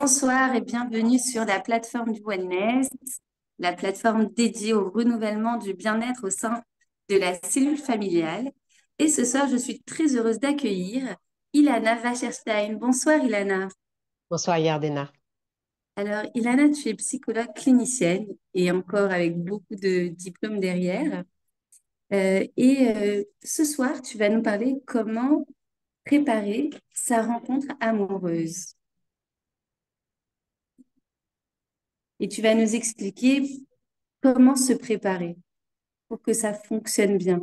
Bonsoir et bienvenue sur la plateforme du Wellness, la plateforme dédiée au renouvellement du bien-être au sein de la cellule familiale. Et ce soir, je suis très heureuse d'accueillir Ilana Wacherstein. Bonsoir Ilana. Bonsoir Yardena. Alors Ilana, tu es psychologue clinicienne et encore avec beaucoup de diplômes derrière. Euh, et euh, ce soir, tu vas nous parler comment préparer sa rencontre amoureuse. et tu vas nous expliquer comment se préparer pour que ça fonctionne bien.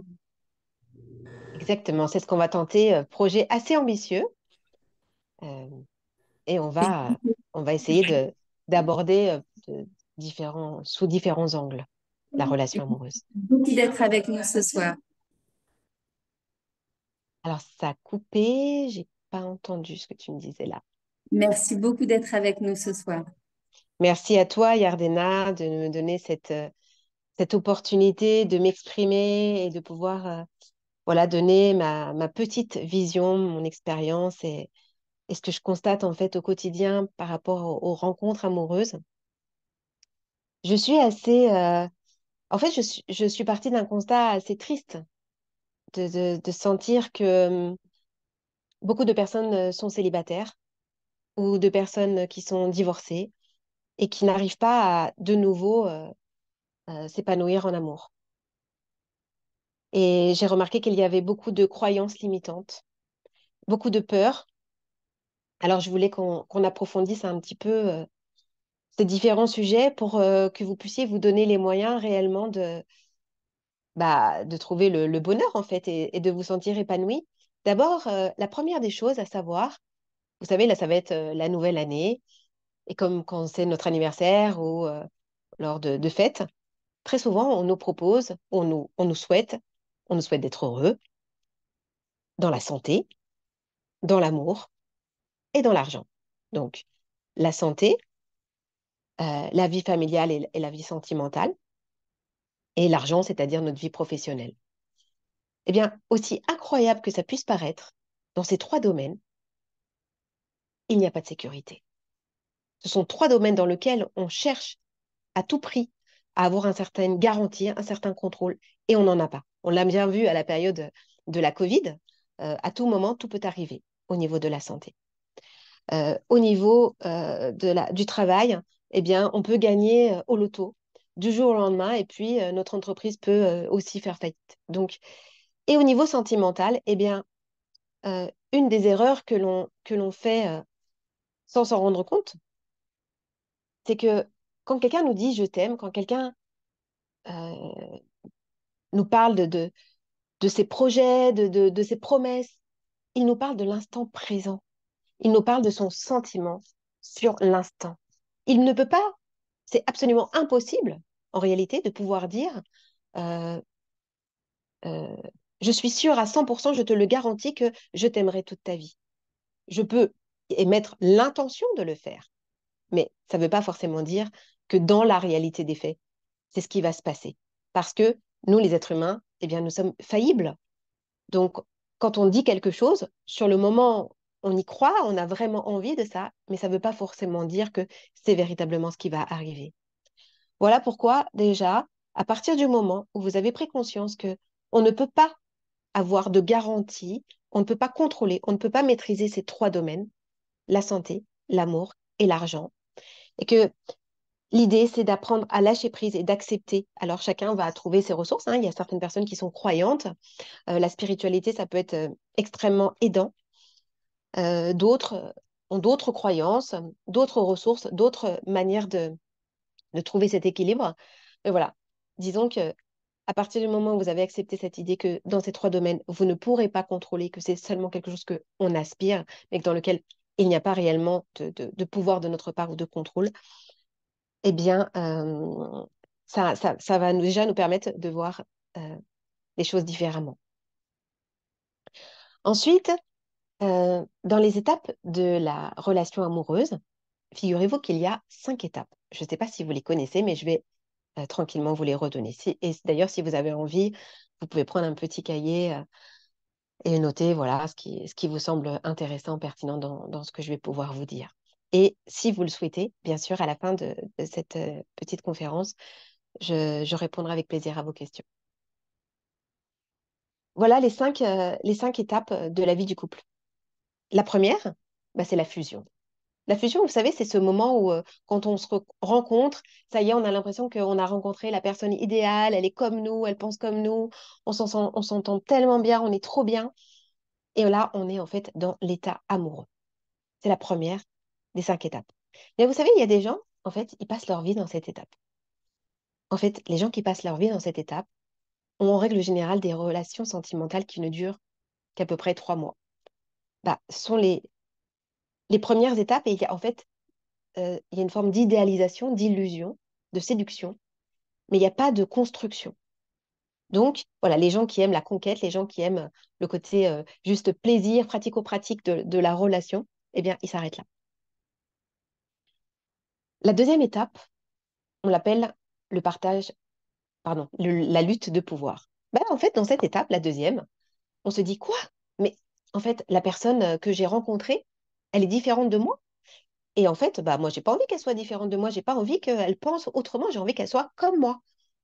Exactement, c'est ce qu'on va tenter. Euh, projet assez ambitieux. Euh, et on va, on va essayer d'aborder euh, différents, sous différents angles la relation amoureuse. Merci d'être avec nous ce soir. Alors, ça a coupé, j'ai pas entendu ce que tu me disais là. Merci beaucoup d'être avec nous ce soir. Merci à toi, Yardena, de me donner cette, euh, cette opportunité de m'exprimer et de pouvoir euh, voilà, donner ma, petite vision, mon expérience et, ce que je constate en fait au quotidien par rapport aux, rencontres amoureuses. Je suis assez... Euh, en fait, je je partie d'un constat assez triste de, de, sentir que hum, beaucoup de personnes sont célibataires ou de personnes qui sont divorcées et qui n'arrivent pas à de nouveau euh, euh, s'épanouir en amour. Et j'ai remarqué qu'il y avait beaucoup de croyances limitantes, beaucoup de peurs. Alors je voulais qu'on approfondisse un petit peu euh, ces différents sujets pour que vous puissiez vous donner les moyens réellement de, bah, de trouver le, bonheur en fait et, de vous sentir épanoui. D'abord, la première des choses à savoir, vous savez, là ça va être la nouvelle année, et comme quand c'est notre anniversaire ou euh, lors de, fêtes, très souvent, on nous propose, on nous, on nous souhaite, on nous souhaite d'être heureux dans la santé, dans l'amour et dans l'argent. Donc, la santé, euh, la vie familiale et, la vie sentimentale, et l'argent, c'est-à-dire notre vie professionnelle. Eh bien, aussi incroyable que ça puisse paraître, dans ces trois domaines, il n'y a pas de sécurité. Ce sont trois domaines dans lesquels on cherche à tout prix à avoir une certaine garantie, un certain contrôle, et on n'en a pas. On l'a bien vu à la période de la Covid, euh, à tout moment, tout peut arriver au niveau de la santé. Euh, au niveau euh, du travail, eh bien, on peut gagner au loto du jour au lendemain, et puis notre entreprise peut aussi faire faillite. Donc, et au niveau sentimental, eh bien, une des erreurs que l'on fait sans s'en rendre compte, c'est que quand quelqu'un nous dit je t'aime, quand quelqu'un euh, nous parle de, ses projets, de, ses promesses, il nous parle de l'instant présent. Il nous parle de son sentiment sur l'instant. Il ne peut pas, c'est absolument impossible en réalité de pouvoir dire euh, euh, je suis sûre à 100%, je te le garantis que je t'aimerai toute ta vie. Je peux émettre l'intention de le faire, mais ça ne veut pas forcément dire que dans la réalité des faits, c'est ce qui va se passer. Parce que nous, les êtres humains, eh bien, nous sommes faillibles. Donc, quand on dit quelque chose, sur le moment, on y croit, on a vraiment envie de ça, mais ça ne veut pas forcément dire que c'est véritablement ce qui va arriver. Voilà pourquoi, déjà, à partir du moment où vous avez pris conscience que on ne peut pas avoir de garantie, on ne peut pas contrôler, on ne peut pas maîtriser ces trois domaines, la santé, l'amour et l'argent, et que l'idée, c'est d'apprendre à lâcher prise et d'accepter. Alors chacun va trouver ses ressources. Hein. Il y a certaines personnes qui sont croyantes. Euh, la spiritualité, ça peut être euh, extrêmement aidant. Euh, d'autres ont d'autres croyances, d'autres ressources, d'autres manières de, trouver cet équilibre. Mais voilà, disons que à partir du moment où vous avez accepté cette idée que dans ces trois domaines, vous ne pourrez pas contrôler, que c'est seulement quelque chose qu'on aspire, mais dans lequel il n'y a pas réellement de, pouvoir de notre part ou de contrôle, eh bien, euh, ça, ça, va déjà nous permettre de voir euh, les choses différemment. Ensuite, euh, dans les étapes de la relation amoureuse, figurez-vous qu'il y a cinq étapes. Je ne sais pas si vous les connaissez, mais je vais tranquillement vous les redonner. et d'ailleurs, si vous avez envie, vous pouvez prendre un petit cahier et noter voilà, ce, qui, ce qui vous semble intéressant, pertinent dans, ce que je vais pouvoir vous dire. Et si vous le souhaitez, bien sûr, à la fin de, cette euh, petite conférence, je, répondrai avec plaisir à vos questions. Voilà les cinq, euh, les cinq étapes euh, de la vie du couple. La première, bah, c'est la fusion. La fusion, vous savez, c'est ce moment où, euh, quand on se rencontre, ça y est, on a l'impression qu'on a rencontré la personne idéale, elle est comme nous, elle pense comme nous, on, s'entend tellement bien, on est trop bien. Et là, on est en fait dans l'état amoureux. C'est la première des cinq étapes. Mais vous savez, il y a des gens, en fait, ils passent leur vie dans cette étape. En fait, les gens qui passent leur vie dans cette étape ont en règle générale des relations sentimentales qui ne durent qu'à peu près trois mois. Bah, ce sont les les premières étapes, et il y a, en fait, euh, il y a une forme d'idéalisation, d'illusion, de séduction, mais il n'y a pas de construction. Donc, voilà, les gens qui aiment la conquête, les gens qui aiment euh, le côté euh, juste plaisir, pratico-pratique de, la relation, eh bien, ils s'arrêtent là. La deuxième étape, on l'appelle le partage, pardon, la lutte de pouvoir. Ben, en fait, dans cette étape, la deuxième, on se dit quoi Mais en fait, la personne que j'ai rencontrée, elle est différente de moi. Et en fait, bah, moi, j'ai pas envie qu'elle soit différente de moi, j'ai pas envie qu'elle pense autrement, j'ai envie qu'elle soit comme moi.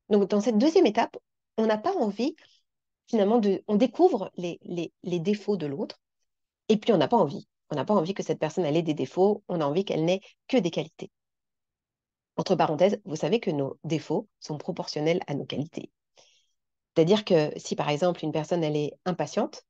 Donc, dans cette deuxième étape, on n'a pas envie, finalement, de, on découvre les, défauts de l'autre, et puis on n'a pas envie. On n'a pas envie que cette personne ait des défauts, on a envie qu'elle n'ait que des qualités. Entre parenthèses, vous savez que nos défauts sont proportionnels à nos qualités. C'est-à-dire que si par exemple une personne elle est impatiente,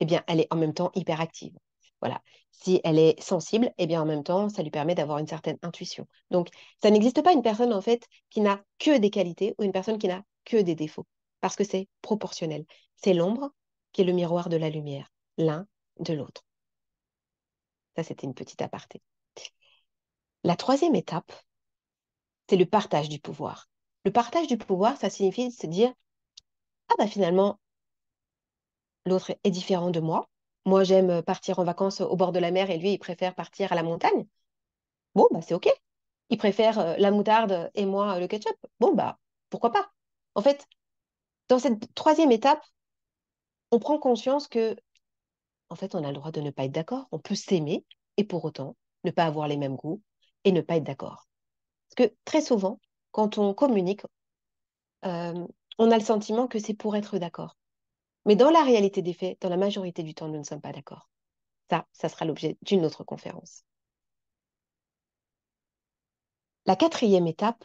eh bien elle est en même temps hyperactive. Voilà. Si elle est sensible, eh bien en même temps, ça lui permet d'avoir une certaine intuition. Donc, ça n'existe pas une personne en fait qui n'a que des qualités ou une personne qui n'a que des défauts, parce que c'est proportionnel. C'est l'ombre qui est le miroir de la lumière, l'un de l'autre. Ça, c'était une petite aparté. La troisième étape, c'est le partage du pouvoir. Le partage du pouvoir, ça signifie se dire, ah bah finalement, l'autre est différent de moi, moi, j'aime euh, partir en vacances au bord de la mer et lui, il préfère partir à la montagne. Bon, bah, c'est OK. Il préfère euh, la moutarde et moi euh, le ketchup. Bon, bah, pourquoi pas En fait, dans cette troisième étape, on prend conscience que, en fait, on a le droit de ne pas être d'accord. On peut s'aimer et pour autant ne pas avoir les mêmes goûts et ne pas être d'accord. Parce que très souvent, quand on communique, on a le sentiment que c'est pour être d'accord. Mais dans la réalité des faits, dans la majorité du temps, nous ne sommes pas d'accord. Ça, ça sera l'objet d'une autre conférence. La quatrième étape,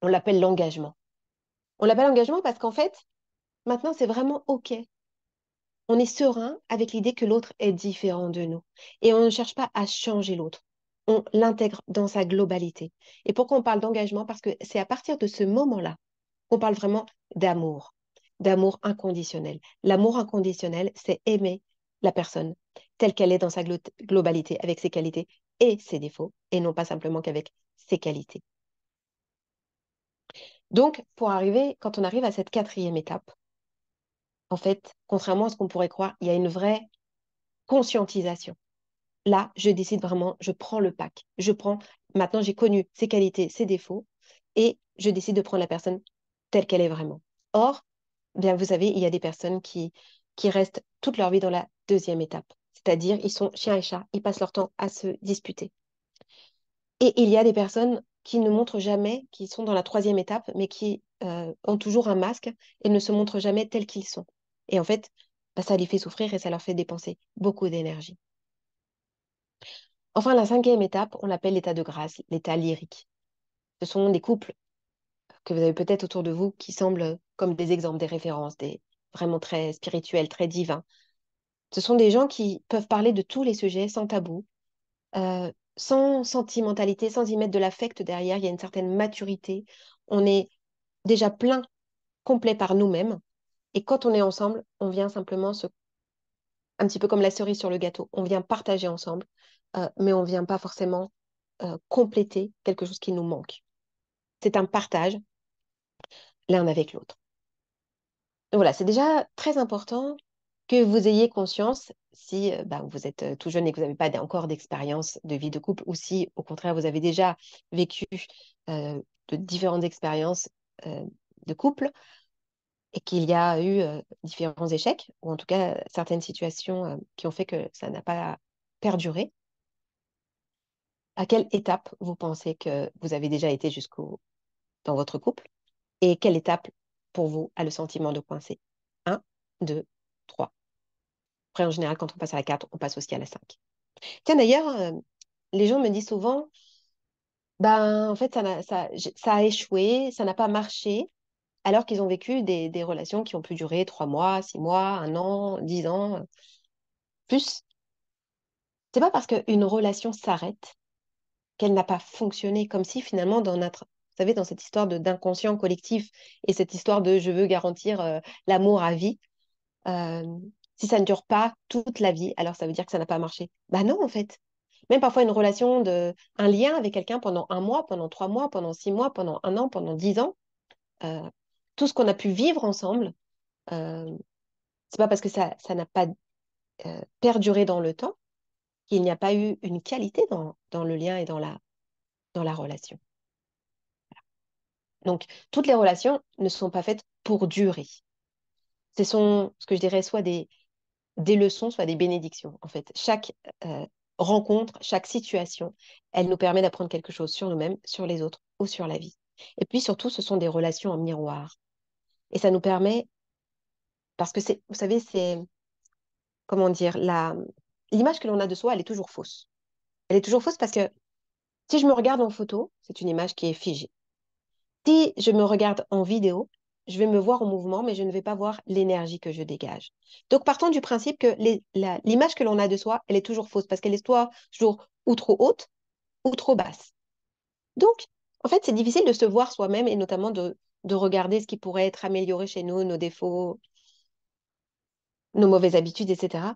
on l'appelle l'engagement. On l'appelle engagement parce qu'en fait, maintenant, c'est vraiment OK. On est serein avec l'idée que l'autre est différent de nous. Et on ne cherche pas à changer l'autre. On l'intègre dans sa globalité. Et pourquoi on parle d'engagement Parce que c'est à partir de ce moment-là qu'on parle vraiment d'amour, d'amour inconditionnel. L'amour inconditionnel, c'est aimer la personne telle qu'elle est dans sa globalité, avec ses qualités et ses défauts, et non pas simplement qu'avec ses qualités. Donc, pour arriver, quand on arrive à cette quatrième étape, en fait, contrairement à ce qu'on pourrait croire, il y a une vraie conscientisation. Là, je décide vraiment, je prends le pack. Je prends, maintenant j'ai connu ses qualités, ses défauts, et je décide de prendre la personne telle qu'elle est vraiment. Or, bien, vous savez, il y a des personnes qui, qui restent toute leur vie dans la deuxième étape. C'est-à-dire, ils sont chiens et chats, ils passent leur temps à se disputer. Et il y a des personnes qui ne montrent jamais qu'ils sont dans la troisième étape, mais qui euh, ont toujours un masque et ne se montrent jamais tels qu'ils sont. Et en fait, bah, ça les fait souffrir et ça leur fait dépenser beaucoup d'énergie. Enfin, la cinquième étape, on l'appelle l'état de grâce, l'état lyrique. Ce sont des couples que vous avez peut-être autour de vous qui semblent comme des exemples, des références, des vraiment très spirituels, très divins. Ce sont des gens qui peuvent parler de tous les sujets sans tabou, euh, sans sentimentalité, sans y mettre de l'affect derrière. Il y a une certaine maturité. On est déjà plein, complet par nous-mêmes. Et quand on est ensemble, on vient simplement se... un petit peu comme la cerise sur le gâteau. On vient partager ensemble, euh, mais on ne vient pas forcément euh, compléter quelque chose qui nous manque. C'est un partage l'un avec l'autre voilà, c'est déjà très important que vous ayez conscience si euh, bah, vous êtes euh, tout jeune et que vous n'avez pas encore d'expérience de vie de couple ou si au contraire vous avez déjà vécu euh, de différentes expériences de couple et qu'il y a eu différents échecs ou en tout cas certaines situations qui ont fait que ça n'a pas perduré. À quelle étape vous pensez que vous avez déjà été jusqu'au dans votre couple et quelle étape pour vous a le sentiment de coincer 1, 2, 3. Après, en général, quand on passe à la 4, on passe aussi à la 5. Tiens, d'ailleurs, euh, les gens me disent souvent, ben, en fait, ça, a, ça, a échoué, ça n'a pas marché, alors qu'ils ont vécu des, relations qui ont pu durer trois mois, six mois, un an, 10 ans, plus. C'est pas parce qu'une relation s'arrête qu'elle n'a pas fonctionné, comme si finalement dans notre vous savez, dans cette histoire d'inconscient collectif et cette histoire de je veux garantir euh, l'amour à vie, si ça ne dure pas toute la vie, alors ça veut dire que ça n'a pas marché. Bah non, en fait. Même parfois une relation, de, un lien avec quelqu'un pendant un mois, pendant trois mois, pendant six mois, pendant un an, pendant dix ans, euh, tout ce qu'on a pu vivre ensemble, c'est pas parce que ça n'a pas euh, perduré dans le temps qu'il n'y a pas eu une qualité dans, le lien et dans la relation. Donc, toutes les relations ne sont pas faites pour durer. Ce sont, ce que je dirais, soit des, des leçons, soit des bénédictions, en fait. Chaque euh, rencontre, chaque situation, elle nous permet d'apprendre quelque chose sur nous-mêmes, sur les autres ou sur la vie. Et puis surtout, ce sont des relations en miroir. Et ça nous permet, parce que c'est, vous savez, c'est, comment dire, la, l'image que l'on a de soi, elle est toujours fausse. Elle est toujours fausse parce que si je me regarde en photo, c'est une image qui est figée. Si je me regarde en vidéo, je vais me voir au mouvement, mais je ne vais pas voir l'énergie que je dégage. Donc, partons du principe que l'image que l'on a de soi, elle est toujours fausse parce qu'elle est toujours ou trop haute ou trop basse. Donc, en fait, c'est difficile de se voir soi-même et notamment de, de regarder ce qui pourrait être amélioré chez nous, nos défauts, nos mauvaises habitudes, etc.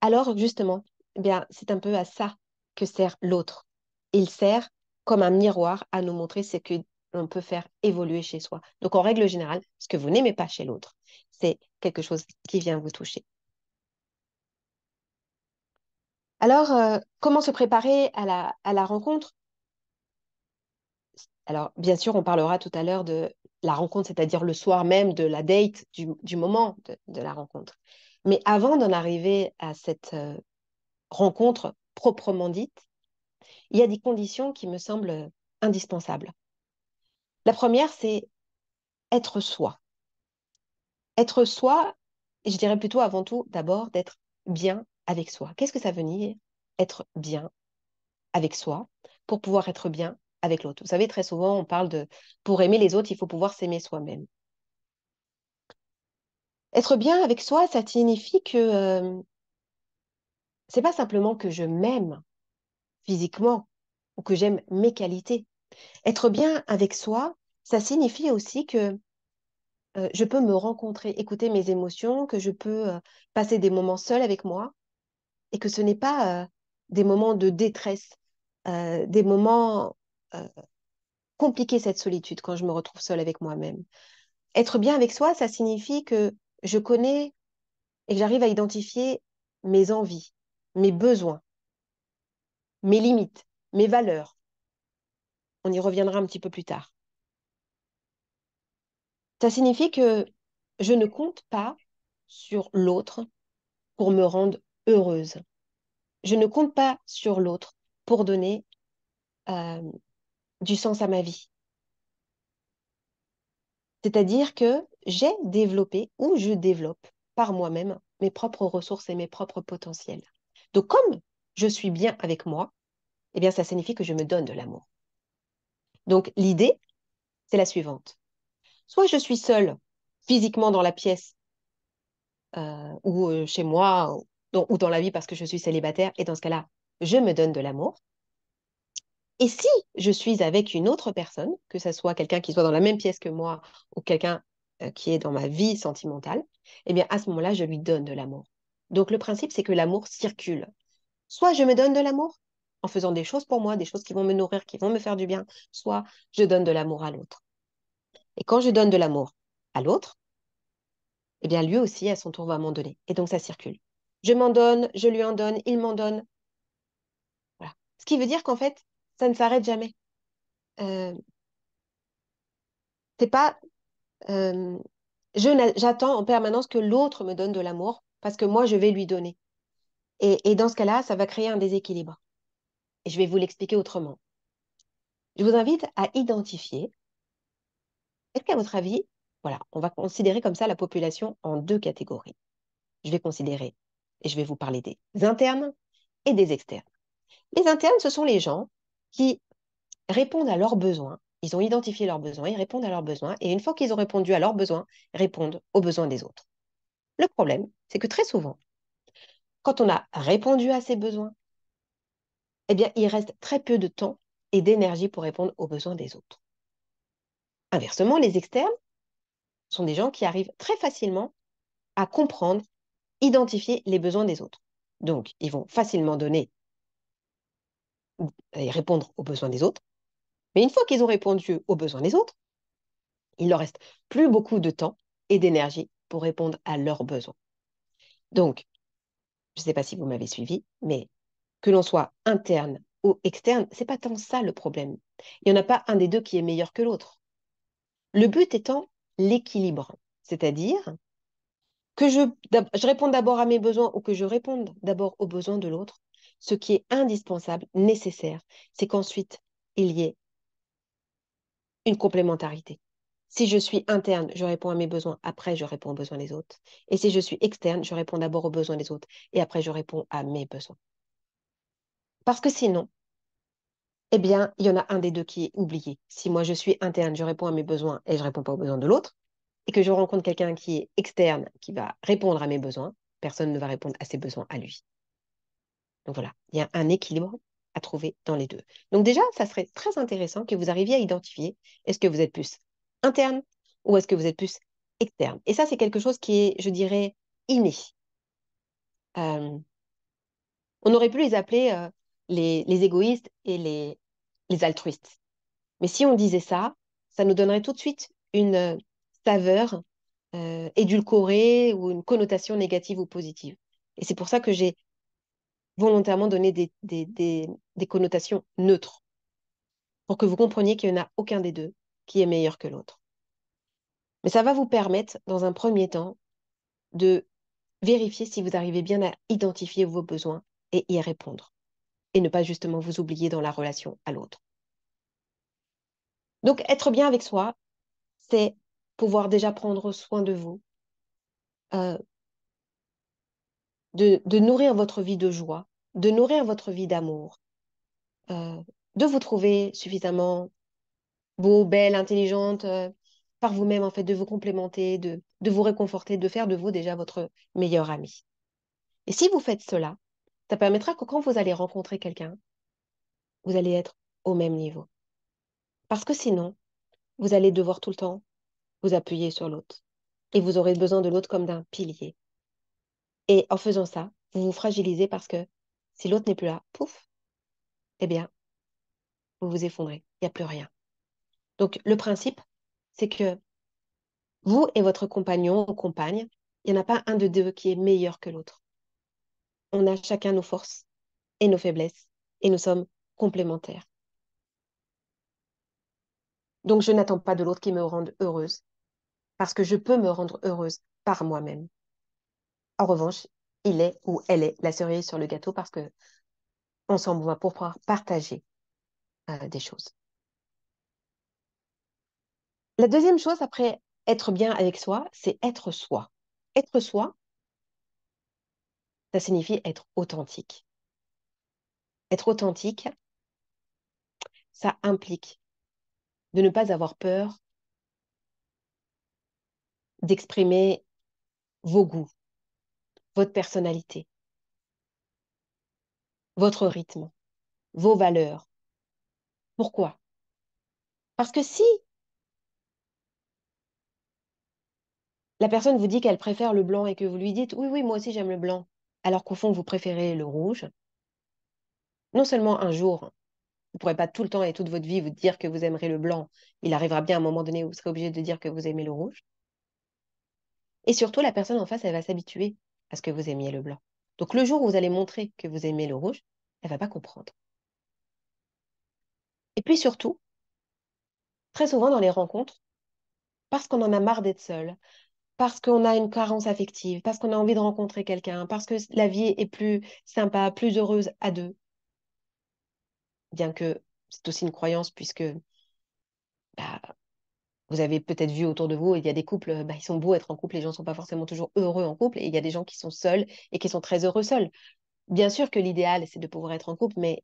Alors, justement, eh bien, c'est un peu à ça que sert l'autre. Il sert comme un miroir à nous montrer ce que on peut faire évoluer chez soi. Donc, en règle générale, ce que vous n'aimez pas chez l'autre, c'est quelque chose qui vient vous toucher. Alors, euh, comment se préparer à la, rencontre Alors, bien sûr, on parlera tout à l'heure de la rencontre, c'est-à-dire le soir même de la date, du, moment de, la rencontre. Mais avant d'en arriver à cette euh, rencontre proprement dite, il y a des conditions qui me semblent indispensables. La première, c'est être soi. Être soi, je dirais plutôt avant tout, d'abord, d'être bien avec soi. Qu'est-ce que ça veut dire être bien avec soi pour pouvoir être bien avec l'autre Vous savez, très souvent, on parle de pour aimer les autres, il faut pouvoir s'aimer soi-même. Être bien avec soi, ça signifie que euh, c'est pas simplement que je m'aime physiquement ou que j'aime mes qualités, être bien avec soi, ça signifie aussi que euh, je peux me rencontrer, écouter mes émotions, que je peux euh, passer des moments seuls avec moi et que ce n'est pas euh, des moments de détresse, des moments compliqués, cette solitude, quand je me retrouve seule avec moi-même. Être bien avec soi, ça signifie que je connais et que j'arrive à identifier mes envies, mes besoins, mes limites, mes valeurs, on y reviendra un petit peu plus tard. Ça signifie que je ne compte pas sur l'autre pour me rendre heureuse. Je ne compte pas sur l'autre pour donner euh, du sens à ma vie. C'est-à-dire que j'ai développé ou je développe par moi-même mes propres ressources et mes propres potentiels. Donc comme je suis bien avec moi, eh bien ça signifie que je me donne de l'amour. Donc l'idée, c'est la suivante. Soit je suis seule physiquement dans la pièce euh, ou euh, chez moi ou dans la vie parce que je suis célibataire et dans ce cas-là, je me donne de l'amour. Et si je suis avec une autre personne, que ce soit quelqu'un qui soit dans la même pièce que moi ou quelqu'un euh, qui est dans ma vie sentimentale, eh bien à ce moment-là, je lui donne de l'amour. Donc le principe, c'est que l'amour circule. Soit je me donne de l'amour, en faisant des choses pour moi, des choses qui vont me nourrir, qui vont me faire du bien, soit je donne de l'amour à l'autre. Et quand je donne de l'amour à l'autre, eh bien lui aussi, à son tour, va m'en donner. Et donc ça circule. Je m'en donne, je lui en donne, il m'en donne. Voilà. Ce qui veut dire qu'en fait, ça ne s'arrête jamais. Euh, c'est pas euh, j'attends en permanence que l'autre me donne de l'amour parce que moi je vais lui donner. et dans ce cas-là, ça va créer un déséquilibre. Et je vais vous l'expliquer autrement. Je vous invite à identifier. Est-ce qu'à votre avis, voilà, on va considérer comme ça la population en deux catégories. Je vais considérer, et je vais vous parler des internes et des externes. Les internes, ce sont les gens qui répondent à leurs besoins. Ils ont identifié leurs besoins, ils répondent à leurs besoins, et une fois qu'ils ont répondu à leurs besoins, répondent aux besoins des autres. Le problème, c'est que très souvent, quand on a répondu à ses besoins, eh bien, il reste très peu de temps et d'énergie pour répondre aux besoins des autres. Inversement, les externes sont des gens qui arrivent très facilement à comprendre, identifier les besoins des autres. Donc, ils vont facilement donner et répondre aux besoins des autres. Mais une fois qu'ils ont répondu aux besoins des autres, il leur reste plus beaucoup de temps et d'énergie pour répondre à leurs besoins. Donc, je ne sais pas si vous m'avez suivi, mais que l'on soit interne ou externe, c'est pas tant ça le problème. Il n'y en a pas un des deux qui est meilleur que l'autre. Le but étant l'équilibre, c'est-à-dire que je, je réponde d'abord à mes besoins ou que je réponde d'abord aux besoins de l'autre. Ce qui est indispensable, nécessaire, c'est qu'ensuite il y ait une complémentarité. Si je suis interne, je réponds à mes besoins, après je réponds aux besoins des autres. Et si je suis externe, je réponds d'abord aux besoins des autres, et après je réponds à mes besoins. Parce que sinon, eh bien, il y en a un des deux qui est oublié. Si moi je suis interne, je réponds à mes besoins et je ne réponds pas aux besoins de l'autre, et que je rencontre quelqu'un qui est externe, qui va répondre à mes besoins, personne ne va répondre à ses besoins à lui. Donc voilà, il y a un équilibre à trouver dans les deux. Donc déjà, ça serait très intéressant que vous arriviez à identifier est-ce que vous êtes plus interne ou est-ce que vous êtes plus externe. Et ça, c'est quelque chose qui est, je dirais, inné. Euh, on aurait pu les appeler euh, les, égoïstes et les, altruistes. Mais si on disait ça, ça nous donnerait tout de suite une euh, saveur euh, édulcorée ou une connotation négative ou positive. Et c'est pour ça que j'ai volontairement donné des, des, connotations neutres, pour que vous compreniez qu'il n'y en a aucun des deux qui est meilleur que l'autre. Mais ça va vous permettre, dans un premier temps, de vérifier si vous arrivez bien à identifier vos besoins et y répondre et ne pas justement vous oublier dans la relation à l'autre. Donc être bien avec soi, c'est pouvoir déjà prendre soin de vous, euh, de, nourrir votre vie de joie, de nourrir votre vie d'amour, euh, de vous trouver suffisamment beau, belle, intelligente, euh, par vous-même, en fait, de vous complémenter, de, de vous réconforter, de faire de vous déjà votre meilleur ami. Et si vous faites cela, ça permettra que quand vous allez rencontrer quelqu'un, vous allez être au même niveau. Parce que sinon, vous allez devoir tout le temps vous appuyer sur l'autre. Et vous aurez besoin de l'autre comme d'un pilier. Et en faisant ça, vous vous fragilisez parce que si l'autre n'est plus là, pouf, eh bien, vous vous effondrez. Il n'y a plus rien. Donc, le principe, c'est que vous et votre compagnon ou compagne, il n'y en a pas un de deux qui est meilleur que l'autre on a chacun nos forces et nos faiblesses et nous sommes complémentaires. Donc je n'attends pas de l'autre qui me rende heureuse parce que je peux me rendre heureuse par moi-même. En revanche, il est ou elle est la cerise sur le gâteau parce que on va pouvoir partager euh, des choses. La deuxième chose après être bien avec soi, c'est être soi. Être soi, ça signifie être authentique. Être authentique, ça implique de ne pas avoir peur d'exprimer vos goûts, votre personnalité, votre rythme, vos valeurs. Pourquoi Parce que si la personne vous dit qu'elle préfère le blanc et que vous lui dites oui, oui, moi aussi j'aime le blanc, alors qu'au fond, vous préférez le rouge, non seulement un jour, vous ne pourrez pas tout le temps et toute votre vie vous dire que vous aimerez le blanc, il arrivera bien à un moment donné où vous serez obligé de dire que vous aimez le rouge. Et surtout, la personne en face, elle va s'habituer à ce que vous aimiez le blanc. Donc le jour où vous allez montrer que vous aimez le rouge, elle ne va pas comprendre. Et puis surtout, très souvent dans les rencontres, parce qu'on en a marre d'être seul, parce qu'on a une carence affective, parce qu'on a envie de rencontrer quelqu'un, parce que la vie est plus sympa, plus heureuse à deux. Bien que c'est aussi une croyance, puisque bah, vous avez peut-être vu autour de vous, il y a des couples, bah, ils sont beaux être en couple, les gens ne sont pas forcément toujours heureux en couple, et il y a des gens qui sont seuls et qui sont très heureux seuls. Bien sûr que l'idéal, c'est de pouvoir être en couple, mais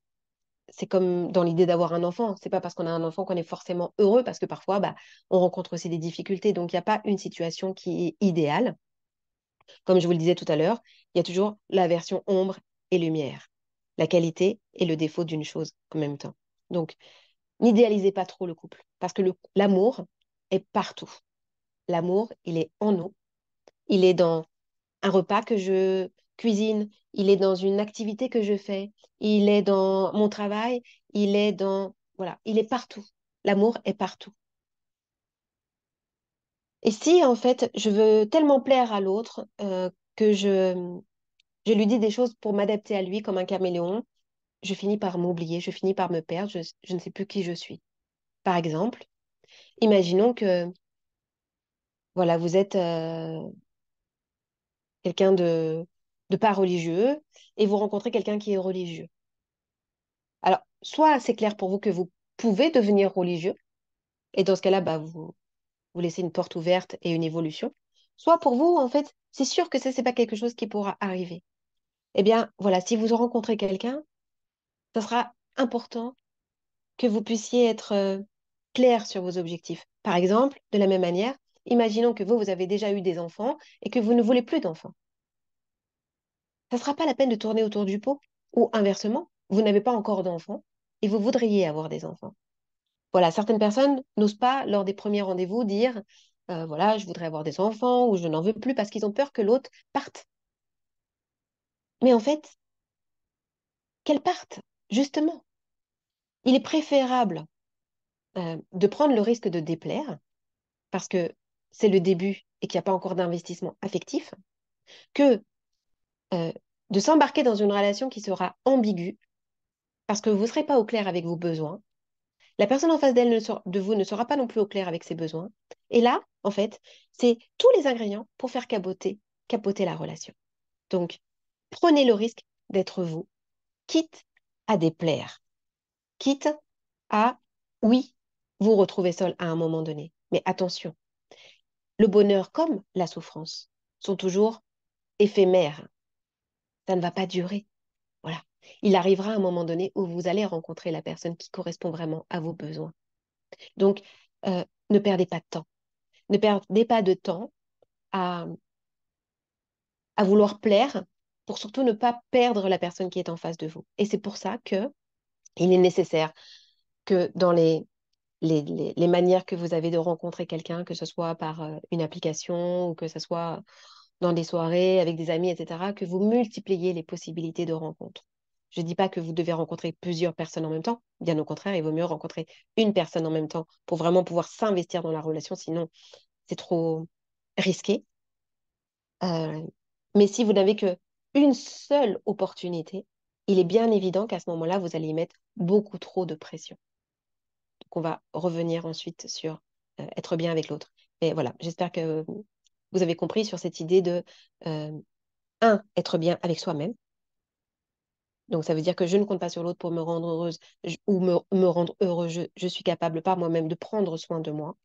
c'est comme dans l'idée d'avoir un enfant. C'est pas parce qu'on a un enfant qu'on est forcément heureux, parce que parfois, bah, on rencontre aussi des difficultés. Donc, il n'y a pas une situation qui est idéale. Comme je vous le disais tout à l'heure, il y a toujours la version ombre et lumière, la qualité et le défaut d'une chose en même temps. Donc, n'idéalisez pas trop le couple, parce que l'amour est partout. L'amour, il est en nous. Il est dans un repas que je cuisine, il est dans une activité que je fais, il est dans mon travail, il est dans... Voilà, il est partout. L'amour est partout. Et si, en fait, je veux tellement plaire à l'autre euh, que je, je lui dis des choses pour m'adapter à lui comme un caméléon, je finis par m'oublier, je finis par me perdre, je, ne sais plus qui je suis. Par exemple, imaginons que, voilà, vous êtes... Euh, quelqu'un de de pas religieux et vous rencontrez quelqu'un qui est religieux. Alors, soit c'est clair pour vous que vous pouvez devenir religieux, et dans ce cas-là, bah, vous, vous laissez une porte ouverte et une évolution, soit pour vous, en fait, c'est sûr que ça, n'est pas quelque chose qui pourra arriver. Eh bien, voilà, si vous rencontrez quelqu'un, ça sera important que vous puissiez être euh, clair sur vos objectifs. Par exemple, de la même manière, imaginons que vous, vous avez déjà eu des enfants et que vous ne voulez plus d'enfants ça ne sera pas la peine de tourner autour du pot. Ou inversement, vous n'avez pas encore d'enfants et vous voudriez avoir des enfants. Voilà, certaines personnes n'osent pas, lors des premiers rendez-vous, dire euh, voilà, je voudrais avoir des enfants ou je n'en veux plus parce qu'ils ont peur que l'autre parte. Mais en fait, qu'elle parte, justement. Il est préférable euh, de prendre le risque de déplaire, parce que c'est le début et qu'il n'y a pas encore d'investissement affectif, que euh, de s'embarquer dans une relation qui sera ambiguë, parce que vous ne serez pas au clair avec vos besoins. La personne en face d'elle de vous ne sera pas non plus au clair avec ses besoins. Et là, en fait, c'est tous les ingrédients pour faire capoter la relation. Donc, prenez le risque d'être vous, quitte à déplaire, quitte à, oui, vous retrouver seul à un moment donné. Mais attention, le bonheur comme la souffrance sont toujours éphémères ça ne va pas durer. Voilà. Il arrivera un moment donné où vous allez rencontrer la personne qui correspond vraiment à vos besoins. Donc, euh, ne perdez pas de temps. Ne perdez pas de temps à, à vouloir plaire pour surtout ne pas perdre la personne qui est en face de vous. Et c'est pour ça que il est nécessaire que dans les, les, les manières que vous avez de rencontrer quelqu'un, que ce soit par euh, une application ou que ce soit dans des soirées, avec des amis, etc., que vous multipliez les possibilités de rencontres. Je ne dis pas que vous devez rencontrer plusieurs personnes en même temps. Bien au contraire, il vaut mieux rencontrer une personne en même temps pour vraiment pouvoir s'investir dans la relation, sinon c'est trop risqué. Euh, mais si vous n'avez que une seule opportunité, il est bien évident qu'à ce moment-là, vous allez y mettre beaucoup trop de pression. Donc on va revenir ensuite sur euh, être bien avec l'autre. Et voilà, j'espère que vous avez compris sur cette idée de, euh, un, être bien avec soi-même. Donc, ça veut dire que je ne compte pas sur l'autre pour me rendre heureuse ou me, rendre heureux. Je, suis capable par moi-même de prendre soin de moi.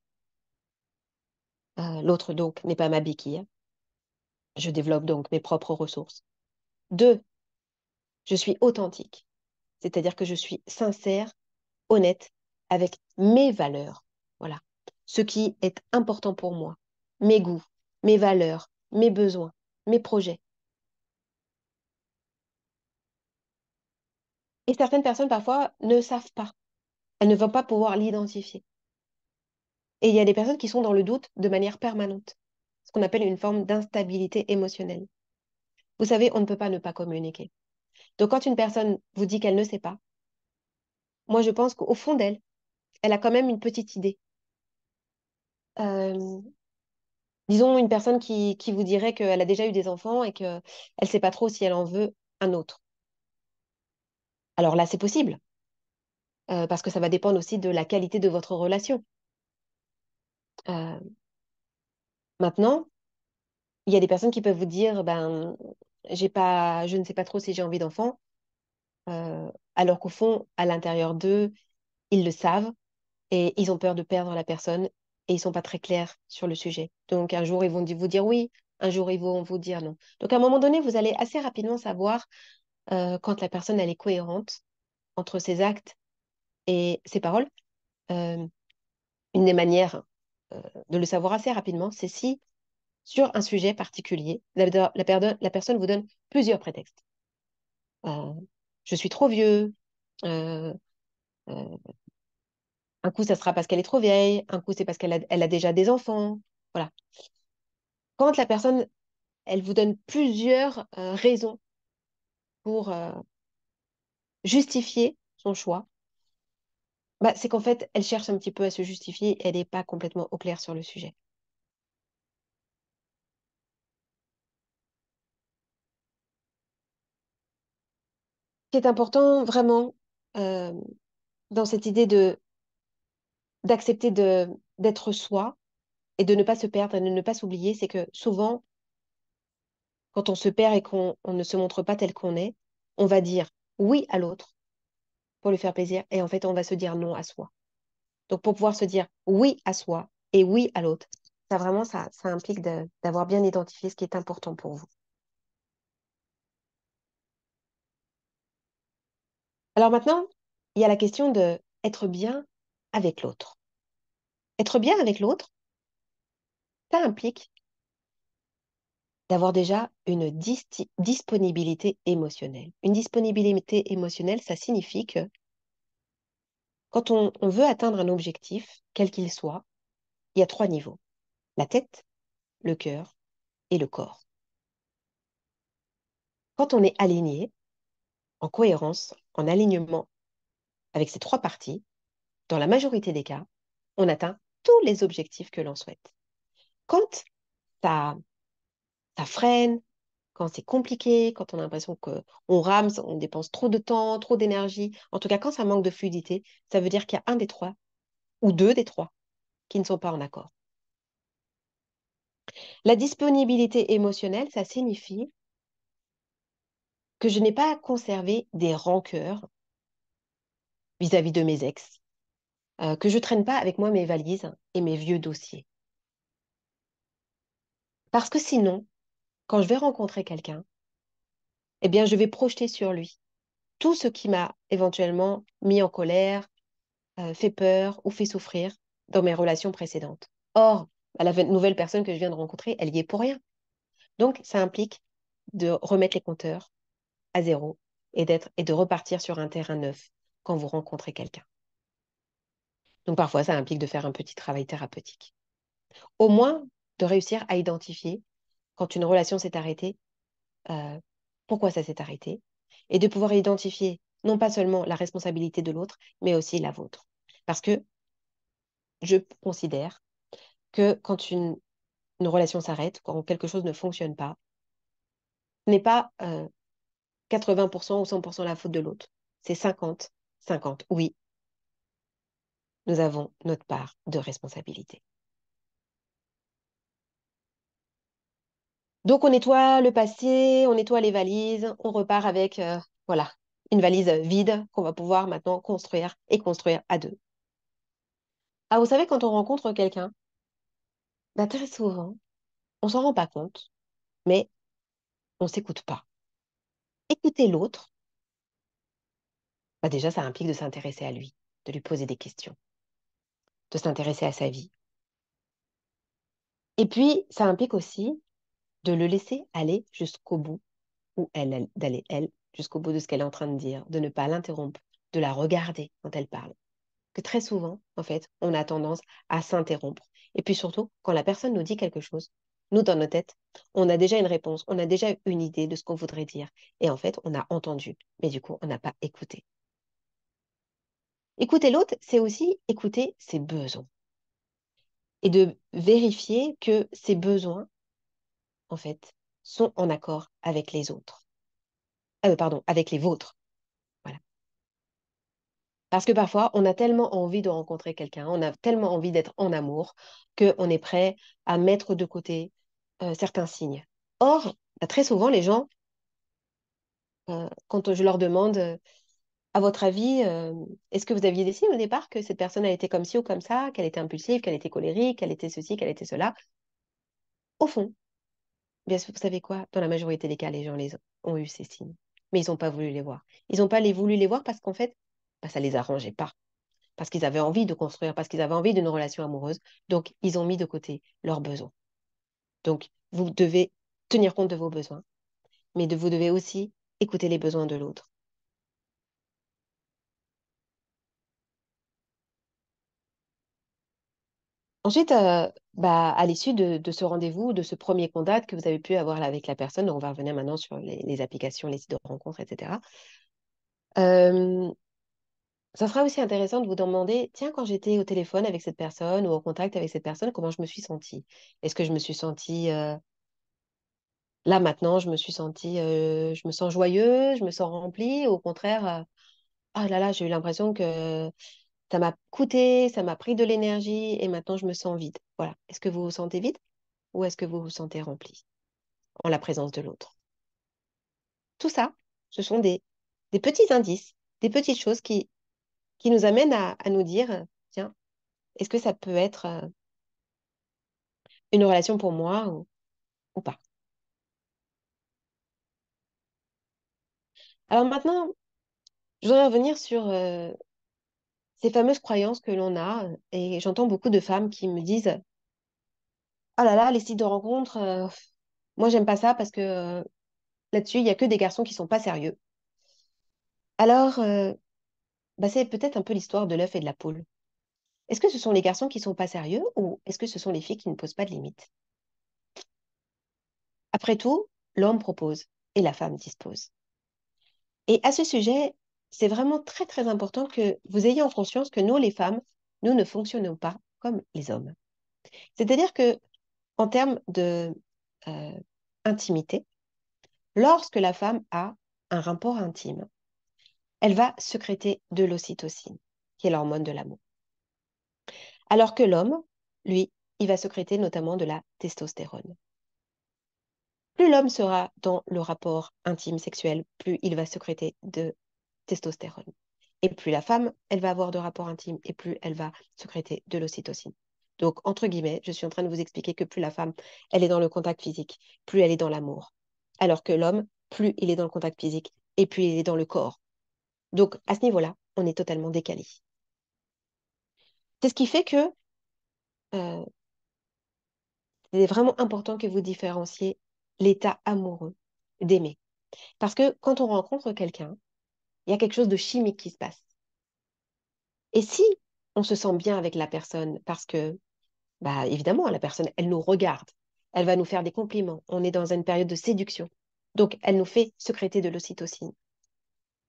Euh, l'autre, donc, n'est pas ma béquille. Je développe donc mes propres ressources. 2. je suis authentique, c'est-à-dire que je suis sincère, honnête avec mes valeurs. Voilà, ce qui est important pour moi, mes goûts, mes valeurs, mes besoins, mes projets. Et certaines personnes, parfois, ne savent pas. Elles ne vont pas pouvoir l'identifier. Et il y a des personnes qui sont dans le doute de manière permanente, ce qu'on appelle une forme d'instabilité émotionnelle. Vous savez, on ne peut pas ne pas communiquer. Donc quand une personne vous dit qu'elle ne sait pas, moi je pense qu'au fond d'elle, elle a quand même une petite idée. Euh, Disons une personne qui, vous dirait qu'elle a déjà eu des enfants et qu'elle ne sait pas trop si elle en veut un autre. Alors là, c'est possible, euh, parce que ça va dépendre aussi de la qualité de votre relation. Euh, maintenant, il y a des personnes qui peuvent vous dire, ben, j'ai pas, je ne sais pas trop si j'ai envie d'enfant, euh, alors qu'au fond, à l'intérieur d'eux, ils le savent et ils ont peur de perdre la personne et ils sont pas très clairs sur le sujet. Donc un jour ils vont vous dire oui, un jour ils vont vous dire non. Donc à un moment donné, vous allez assez rapidement savoir euh, quand la personne elle est cohérente entre ses actes et ses paroles. Euh, une des manières euh, de le savoir assez rapidement, c'est si sur un sujet particulier, la, la, la personne vous donne plusieurs prétextes. je suis trop vieux, un coup, ça sera parce qu'elle est trop vieille, un coup, c'est parce qu'elle a, déjà des enfants. Voilà. Quand la personne, elle vous donne plusieurs euh, raisons pour euh, justifier son choix, bah, c'est qu'en fait, elle cherche un petit peu à se justifier elle n'est pas complètement au clair sur le sujet. Ce qui est important vraiment euh, dans cette idée de d'accepter d'être soi et de ne pas se perdre et de ne pas s'oublier, c'est que souvent, quand on se perd et qu'on ne se montre pas tel qu'on est, on va dire oui à l'autre pour lui faire plaisir et en fait, on va se dire non à soi. Donc, pour pouvoir se dire oui à soi et oui à l'autre, ça vraiment, ça, ça implique d'avoir bien identifié ce qui est important pour vous. Alors maintenant, il y a la question de être bien avec l'autre. Être bien avec l'autre, ça implique d'avoir déjà une disponibilité émotionnelle. Une disponibilité émotionnelle, ça signifie que quand on veut atteindre un objectif, quel qu'il soit, il y a trois niveaux. La tête, le cœur et le corps. Quand on est aligné, en cohérence, en alignement avec ces trois parties, dans la majorité des cas, on atteint tous les objectifs que l'on souhaite. Quand ça, freine, quand c'est compliqué, quand on a l'impression qu'on rame, on dépense trop de temps, trop d'énergie, en tout cas quand ça manque de fluidité, ça veut dire qu'il y a un des trois ou deux des trois qui ne sont pas en accord. La disponibilité émotionnelle, ça signifie que je n'ai pas conservé des rancœurs vis à -vis de mes ex, euh, que je traîne pas avec moi mes valises et mes vieux dossiers. Parce que sinon, quand je vais rencontrer quelqu'un, eh bien, je vais projeter sur lui tout ce qui m'a éventuellement mis en colère, euh, fait peur ou fait souffrir dans mes relations précédentes. Or, bah, la nouvelle personne que je viens de rencontrer, elle y est pour rien. Donc, ça implique de remettre les compteurs à zéro et, et de repartir sur un terrain neuf quand vous rencontrez quelqu'un. Donc parfois, ça implique de faire un petit travail thérapeutique. Au moins, de réussir à identifier quand une relation s'est arrêtée, euh, pourquoi ça s'est arrêté, et de pouvoir identifier non pas seulement la responsabilité de l'autre, mais aussi la vôtre. Parce que je considère que quand une, relation s'arrête, quand quelque chose ne fonctionne pas, ce n'est pas 80% euh, ou 100% la faute de l'autre. C'est 50, 50. Oui, nous avons notre part de responsabilité. Donc on nettoie le passé, on nettoie les valises, on repart avec euh, voilà, une valise vide qu'on va pouvoir maintenant construire et construire à deux. Ah, vous savez, quand on rencontre quelqu'un, bah, très souvent, on s'en rend pas compte, mais on ne s'écoute pas. Écouter l'autre, bah, déjà, ça implique de s'intéresser à lui, de lui poser des questions, de s'intéresser à sa vie. Et puis, ça implique aussi de le laisser aller jusqu'au bout, ou elle, d'aller, elle, jusqu'au bout de ce qu'elle est en train de dire, de ne pas l'interrompre, de la regarder quand elle parle. Que très souvent, en fait, on a tendance à s'interrompre. Et puis surtout, quand la personne nous dit quelque chose, nous, dans nos têtes, on a déjà une réponse, on a déjà une idée de ce qu'on voudrait dire. Et en fait, on a entendu, mais du coup, on n'a pas écouté. Écouter l'autre, c'est aussi écouter ses besoins et de vérifier que ses besoins, en fait, sont en accord avec les autres. Ah, euh, pardon, avec les vôtres. Voilà. Parce que parfois, on a tellement envie de rencontrer quelqu'un, on a tellement envie d'être en amour, qu'on est prêt à mettre de côté euh, certains signes. Or, bah, très souvent, les gens, euh, quand je leur demande à votre avis, euh, est-ce que vous aviez des signes au départ que cette personne a été comme ci ou comme ça, qu'elle était impulsive, qu'elle était colérique, qu'elle était ceci, qu'elle était cela Au fond, bien sûr, vous savez quoi Dans la majorité des cas, les gens les ont eu ces signes, mais ils n'ont pas voulu les voir. Ils n'ont pas voulu les voir parce qu'en fait, ça bah, ça les arrangeait pas parce qu'ils avaient envie de construire, parce qu'ils avaient envie d'une relation amoureuse. Donc, ils ont mis de côté leurs besoins. Donc, vous devez tenir compte de vos besoins, mais de, vous devez aussi écouter les besoins de l'autre. Ensuite, euh, bah, à l'issue de, ce rendez-vous, de ce premier contact que vous avez pu avoir avec la personne, on va revenir maintenant sur les, applications, les sites de rencontre, etc. Euh, ça sera aussi intéressant de vous demander, tiens, quand j'étais au téléphone avec cette personne ou au contact avec cette personne, comment je me suis sentie Est-ce que je me suis sentie... Euh, là maintenant, je me suis sentie, je me sens joyeuse, je me sens remplie, au contraire, ah là là, j'ai eu l'impression que ça m'a coûté, ça m'a pris de l'énergie et maintenant je me sens vide. Voilà. Est-ce que vous vous sentez vide ou est-ce que vous vous sentez rempli en la présence de l'autre Tout ça, ce sont des, petits indices, des petites choses qui, qui nous amènent à, nous dire, tiens, est-ce que ça peut être euh, une relation pour moi ou, pas Alors maintenant, je voudrais revenir sur... Euh, ces fameuses croyances que l'on a. Et j'entends beaucoup de femmes qui me disent oh là là, les sites de rencontres, euh, moi, j'aime pas ça parce que euh, là-dessus, il n'y a que des garçons qui sont pas sérieux. Alors, euh, bah, c'est peut-être un peu l'histoire de l'œuf et de la poule. Est-ce que ce sont les garçons qui sont pas sérieux ou est-ce que ce sont les filles qui ne posent pas de limites Après tout, l'homme propose et la femme dispose. Et à ce sujet, c'est vraiment très, très important que vous ayez en conscience que nous, les femmes, nous ne fonctionnons pas comme les hommes. C'est-à-dire que, en termes de euh, intimité, lorsque la femme a un rapport intime, elle va sécréter de l'ocytocine, qui est l'hormone de l'amour. Alors que l'homme, lui, il va sécréter notamment de la testostérone. Plus l'homme sera dans le rapport intime sexuel, plus il va sécréter de testostérone. Et plus la femme, elle va avoir de rapports intimes et plus elle va secréter de l'ocytocine. Donc, entre guillemets, je suis en train de vous expliquer que plus la femme, elle est dans le contact physique, plus elle est dans l'amour. Alors que l'homme, plus il est dans le contact physique et plus il est dans le corps. Donc, à ce niveau-là, on est totalement décalé. C'est ce qui fait que c'est euh, vraiment important que vous différenciez l'état amoureux d'aimer. Parce que quand on rencontre quelqu'un, il y a quelque chose de chimique qui se passe. Et si on se sent bien avec la personne, parce que, bah, évidemment, la personne, elle nous regarde, elle va nous faire des compliments, on est dans une période de séduction. Donc, elle nous fait sécréter de l'ocytocine.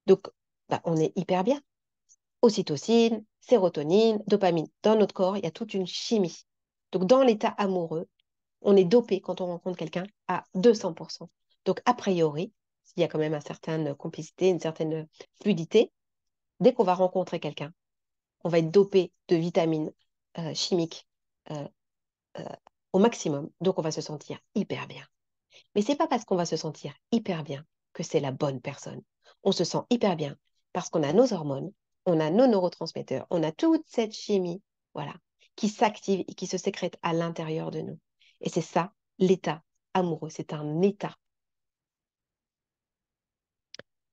Donc, bah, on est hyper bien. Ocytocine, sérotonine, dopamine. Dans notre corps, il y a toute une chimie. Donc, dans l'état amoureux, on est dopé quand on rencontre quelqu'un à 200%. Donc, a priori, il y a quand même une certaine complicité, une certaine fluidité, dès qu'on va rencontrer quelqu'un, on va être dopé de vitamines euh, chimiques euh, euh, au maximum. Donc, on va se sentir hyper bien. Mais c'est pas parce qu'on va se sentir hyper bien que c'est la bonne personne. On se sent hyper bien parce qu'on a nos hormones, on a nos neurotransmetteurs, on a toute cette chimie, voilà, qui s'active et qui se sécrète à l'intérieur de nous. Et c'est ça l'état amoureux. C'est un état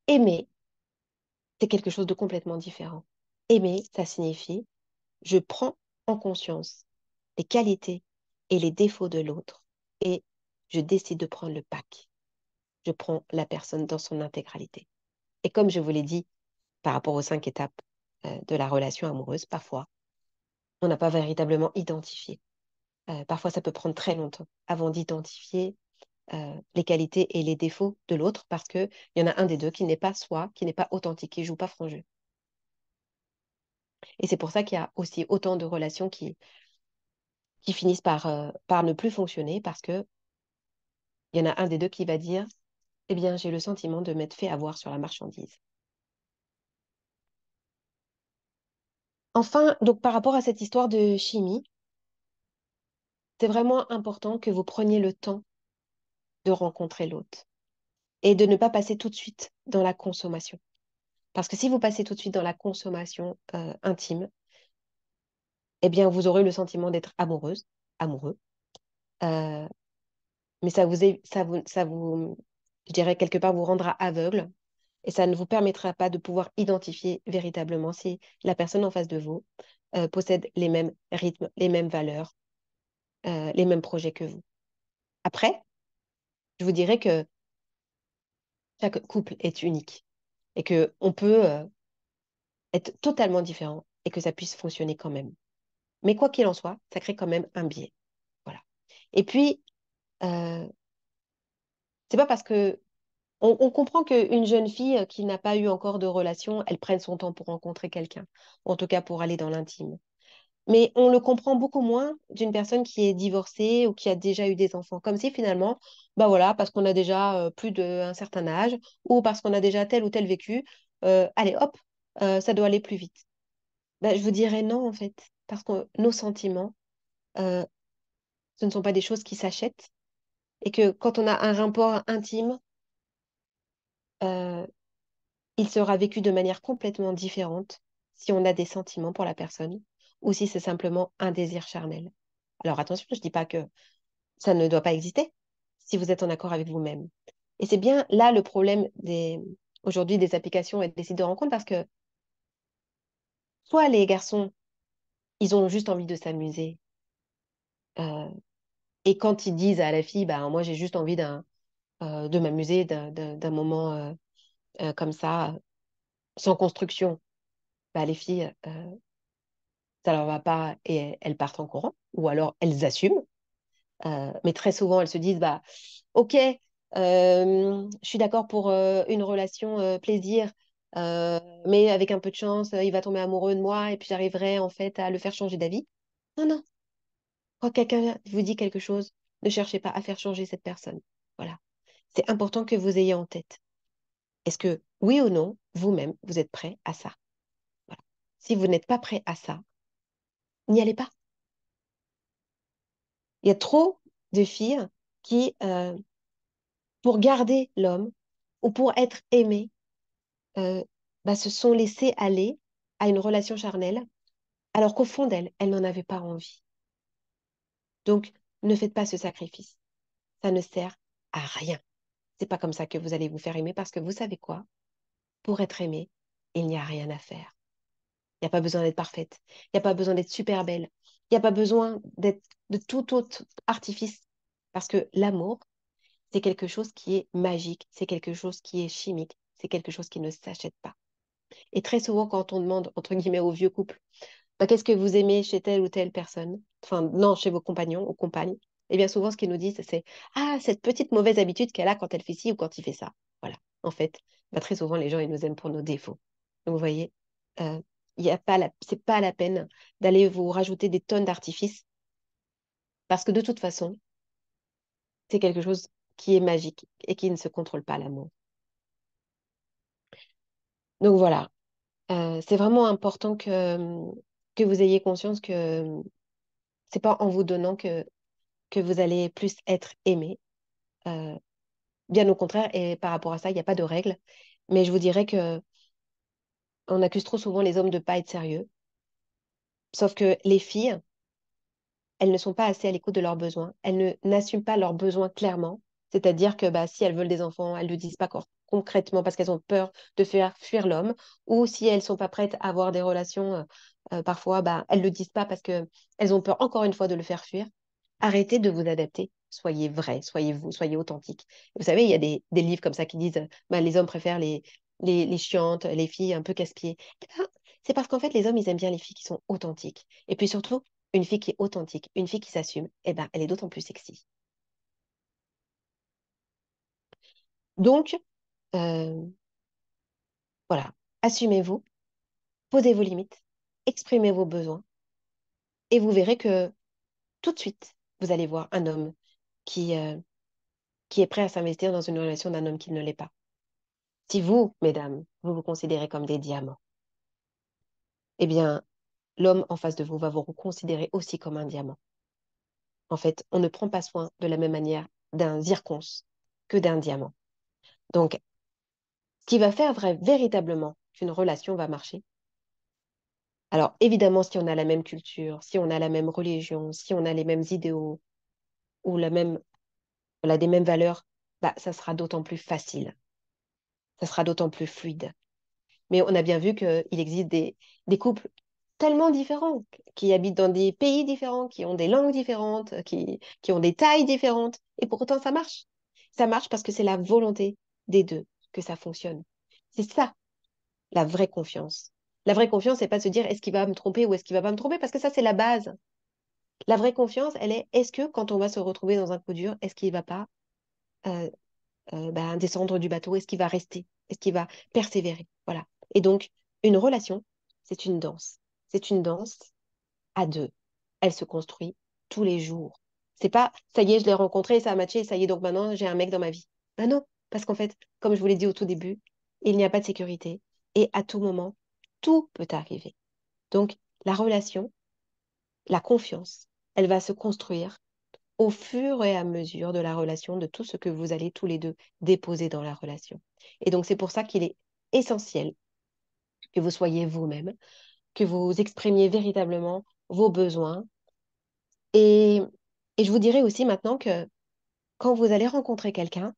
aimer, c'est quelque chose de complètement différent. Aimer, ça signifie je prends en conscience les qualités et les défauts de l'autre et je décide de prendre le pack. Je prends la personne dans son intégralité. Et comme je vous l'ai dit par rapport aux cinq étapes euh, de la relation amoureuse, parfois, on n'a pas véritablement identifié. Euh, parfois, ça peut prendre très longtemps avant d'identifier euh, les qualités et les défauts de l'autre parce qu'il y en a un des deux qui n'est pas soi, qui n'est pas authentique, qui ne joue pas franc jeu. Et c'est pour ça qu'il y a aussi autant de relations qui, qui finissent par, euh, par ne plus fonctionner parce que il y en a un des deux qui va dire Eh bien, j'ai le sentiment de m'être fait avoir sur la marchandise. Enfin, donc par rapport à cette histoire de chimie, c'est vraiment important que vous preniez le temps de rencontrer l'autre et de ne pas passer tout de suite dans la consommation. Parce que si vous passez tout de suite dans la consommation euh, intime, eh bien, vous aurez le sentiment d'être amoureuse, amoureux. Euh, mais ça vous, est, ça, vous, ça vous, je dirais, quelque part vous rendra aveugle et ça ne vous permettra pas de pouvoir identifier véritablement si la personne en face de vous euh, possède les mêmes rythmes, les mêmes valeurs, les mêmes projets que vous. Après, je vous dirais que chaque couple est unique et que on peut euh, être totalement différent et que ça puisse fonctionner quand même. Mais quoi qu'il en soit, ça crée quand même un biais. Voilà. Et puis, euh, c'est pas parce que on, on comprend qu'une jeune fille euh, qui n'a pas eu encore de relation, elle prenne son temps pour rencontrer quelqu'un, en tout cas pour aller dans l'intime. Mais on le comprend beaucoup moins d'une personne qui est divorcée ou qui a déjà eu des enfants. Comme si finalement, bah voilà, parce qu'on a déjà plus d'un certain âge ou parce qu'on a déjà tel ou tel vécu, allez hop, ça doit aller plus vite. Bah, je vous dirais non en fait, parce que nos sentiments, ce ne sont pas des choses qui s'achètent et que quand on a un rapport intime, il sera vécu de manière complètement différente si on a des sentiments pour la personne ou si c'est simplement un désir charnel. Alors attention, je ne dis pas que ça ne doit pas exister si vous êtes en accord avec vous-même. Et c'est bien là le problème des aujourd'hui des applications et des sites de rencontres parce que soit les garçons, ils ont juste envie de s'amuser. Euh, et quand ils disent à la fille, bah, moi j'ai juste envie euh, de m'amuser d'un, moment euh, comme ça, sans construction, bah, les filles, ça leur va pas et elles partent en courant, ou alors elles assument. Euh, mais très souvent, elles se disent bah, Ok, euh, je suis d'accord pour euh, une relation plaisir, mais avec un peu de chance, il va tomber amoureux de moi et puis j'arriverai en fait à le faire changer d'avis. Non, non. Quand quelqu'un vous dit quelque chose, ne cherchez pas à faire changer cette personne. Voilà. C'est important que vous ayez en tête. Est-ce que, oui ou non, vous-même, vous êtes prêt à ça Si vous n'êtes pas prêt à ça, n'y allez pas. Il y a trop de filles qui, euh, pour garder l'homme ou pour être aimées, euh, bah, se sont laissées aller à une relation charnelle, alors qu'au fond d'elles, elles, n'en avaient pas envie. Donc, ne faites pas ce sacrifice. Ça ne sert à rien. C'est pas comme ça que vous allez vous faire aimer parce que vous savez quoi Pour être aimée, il n'y a rien à faire. Il n'y a pas besoin d'être parfaite, il n'y a pas besoin d'être super belle, il n'y a pas besoin d'être de tout autre artifice, parce que l'amour, c'est quelque chose qui est magique, c'est quelque chose qui est chimique, c'est quelque chose qui ne s'achète pas. Et très souvent, quand on demande, entre guillemets, au vieux couple, bah, qu'est-ce que vous aimez chez telle ou telle personne, enfin non, chez vos compagnons ou compagnes, et eh bien souvent, ce qu'ils nous disent, c'est Ah, cette petite mauvaise habitude qu'elle a quand elle fait ci ou quand il fait ça. Voilà. En fait, bah, très souvent, les gens, ils nous aiment pour nos défauts. Donc, vous voyez, euh, il y a pas la, c'est pas la peine d'aller vous rajouter des tonnes d'artifices parce que de toute façon, c'est quelque chose qui est magique et qui ne se contrôle pas l'amour. Donc voilà, euh, c'est vraiment important que, que vous ayez conscience que c'est pas en vous donnant que, que vous allez plus être aimé. Euh, bien au contraire, et par rapport à ça, il n'y a pas de règle. Mais je vous dirais que on accuse trop souvent les hommes de ne pas être sérieux. Sauf que les filles, elles ne sont pas assez à l'écoute de leurs besoins. Elles n'assument pas leurs besoins clairement. C'est-à-dire que bah, si elles veulent des enfants, elles ne le disent pas concrètement parce qu'elles ont peur de faire fuir l'homme. Ou si elles ne sont pas prêtes à avoir des relations, euh, parfois, bah, elles ne le disent pas parce qu'elles ont peur encore une fois de le faire fuir. Arrêtez de vous adapter. Soyez vrai, soyez vous, soyez authentique. Vous savez, il y a des, livres comme ça qui disent bah, les hommes préfèrent les, les, chiantes, les filles un peu casse-pieds. c'est parce qu'en fait, les hommes, ils aiment bien les filles qui sont authentiques. Et puis surtout, une fille qui est authentique, une fille qui s'assume, eh ben, elle est d'autant plus sexy. Donc, euh, voilà, assumez-vous, posez vos limites, exprimez vos besoins, et vous verrez que tout de suite, vous allez voir un homme qui, euh, qui est prêt à s'investir dans une relation d'un homme qui ne l'est pas si vous, mesdames, vous vous considérez comme des diamants, eh bien, l'homme en face de vous va vous considérer aussi comme un diamant. En fait, on ne prend pas soin de la même manière d'un zirconce que d'un diamant. Donc, ce qui va faire vrai, véritablement qu'une relation va marcher, alors évidemment, si on a la même culture, si on a la même religion, si on a les mêmes idéaux ou la même, des mêmes valeurs, bah, ça sera d'autant plus facile ça sera d'autant plus fluide. Mais on a bien vu qu'il existe des, des, couples tellement différents, qui habitent dans des pays différents, qui ont des langues différentes, qui, qui ont des tailles différentes, et pourtant autant ça marche. Ça marche parce que c'est la volonté des deux que ça fonctionne. C'est ça, la vraie confiance. La vraie confiance, c'est pas se dire est-ce qu'il va me tromper ou est-ce qu'il va pas me tromper, parce que ça, c'est la base. La vraie confiance, elle est est-ce que quand on va se retrouver dans un coup dur, est-ce qu'il va pas euh, euh, bah, descendre du bateau Est-ce qu'il va rester Est-ce qu'il va persévérer Voilà. Et donc, une relation, c'est une danse. C'est une danse à deux. Elle se construit tous les jours. C'est pas ça y est, je l'ai rencontré, ça a matché, ça y est, donc maintenant j'ai un mec dans ma vie. Ben non, parce qu'en fait, comme je vous l'ai dit au tout début, il n'y a pas de sécurité et à tout moment, tout peut arriver. Donc, la relation, la confiance, elle va se construire au fur et à mesure de la relation, de tout ce que vous allez tous les deux déposer dans la relation. Et donc c'est pour ça qu'il est essentiel que vous soyez vous-même, que vous exprimiez véritablement vos besoins. Et, et je vous dirais aussi maintenant que quand vous allez rencontrer quelqu'un,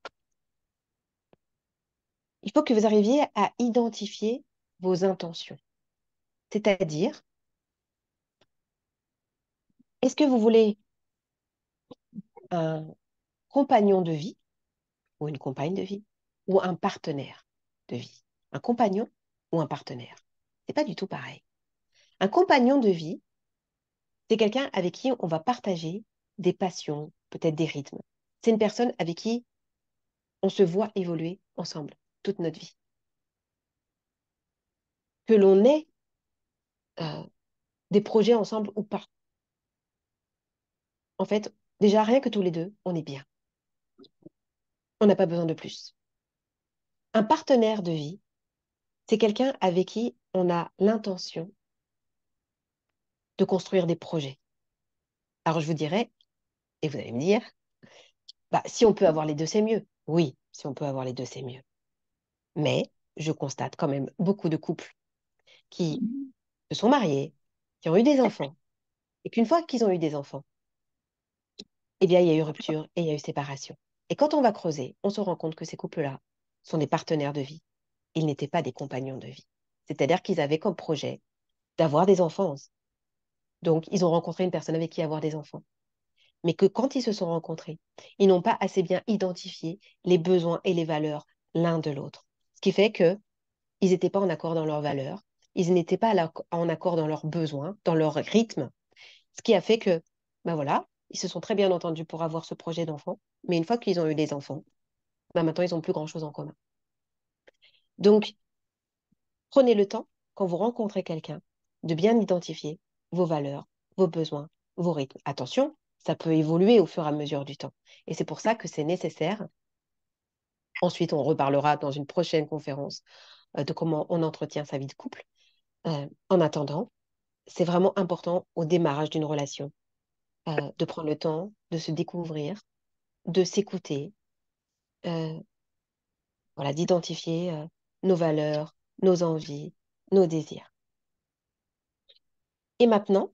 il faut que vous arriviez à identifier vos intentions. C'est-à-dire, est-ce que vous voulez un compagnon de vie ou une compagne de vie ou un partenaire de vie. Un compagnon ou un partenaire. C'est pas du tout pareil. Un compagnon de vie, c'est quelqu'un avec qui on va partager des passions, peut-être des rythmes. C'est une personne avec qui on se voit évoluer ensemble toute notre vie. Que l'on ait euh, des projets ensemble ou pas. En fait, Déjà, rien que tous les deux, on est bien. On n'a pas besoin de plus. Un partenaire de vie, c'est quelqu'un avec qui on a l'intention de construire des projets. Alors je vous dirais, et vous allez me dire, bah, si on peut avoir les deux, c'est mieux. Oui, si on peut avoir les deux, c'est mieux. Mais je constate quand même beaucoup de couples qui mmh. se sont mariés, qui ont eu des enfants, et qu'une fois qu'ils ont eu des enfants, eh bien, il y a eu rupture et il y a eu séparation. Et quand on va creuser, on se rend compte que ces couples-là sont des partenaires de vie. Ils n'étaient pas des compagnons de vie. C'est-à-dire qu'ils avaient comme projet d'avoir des enfants. Donc, ils ont rencontré une personne avec qui avoir des enfants. Mais que quand ils se sont rencontrés, ils n'ont pas assez bien identifié les besoins et les valeurs l'un de l'autre. Ce qui fait qu'ils n'étaient pas en accord dans leurs valeurs, ils n'étaient pas en accord dans leurs besoins, dans leur rythme. Ce qui a fait que, ben voilà, ils se sont très bien entendus pour avoir ce projet d'enfant. Mais une fois qu'ils ont eu des enfants, bah, maintenant, ils n'ont plus grand-chose en commun. Donc, prenez le temps, quand vous rencontrez quelqu'un, de bien identifier vos valeurs, vos besoins, vos rythmes. Attention, ça peut évoluer au fur et à mesure du temps. Et c'est pour ça que c'est nécessaire. Ensuite, on reparlera dans une prochaine conférence euh, de comment on entretient sa vie de couple. Euh, en attendant, c'est vraiment important au démarrage d'une relation euh, de prendre le temps de se découvrir, de s'écouter, euh, voilà, d'identifier euh, nos valeurs, nos envies, nos désirs. Et maintenant,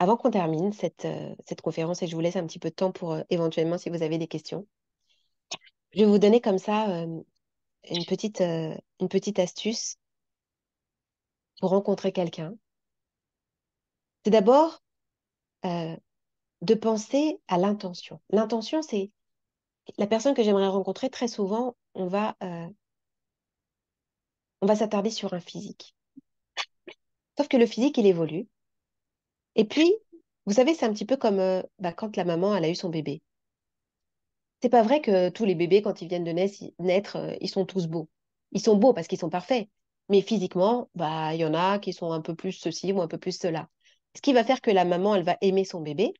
avant qu'on termine cette, cette conférence, et je vous laisse un petit peu de temps pour éventuellement si vous avez des questions, je vais vous donner comme ça une petite, une petite astuce pour rencontrer quelqu'un, c'est d'abord de penser à l'intention. L'intention, c'est la personne que j'aimerais rencontrer. Très souvent, on va, euh, va s'attarder sur un physique. Sauf que le physique, il évolue. Et puis, vous savez, c'est un petit peu comme euh, bah, quand la maman, elle a eu son bébé. C'est pas vrai que tous les bébés, quand ils viennent de naître, euh, ils sont tous beaux. Ils sont beaux parce qu'ils sont parfaits. Mais physiquement, bah, il y en a qui sont un peu plus ceci ou un peu plus cela. Ce qui va faire que la maman, elle va aimer son bébé,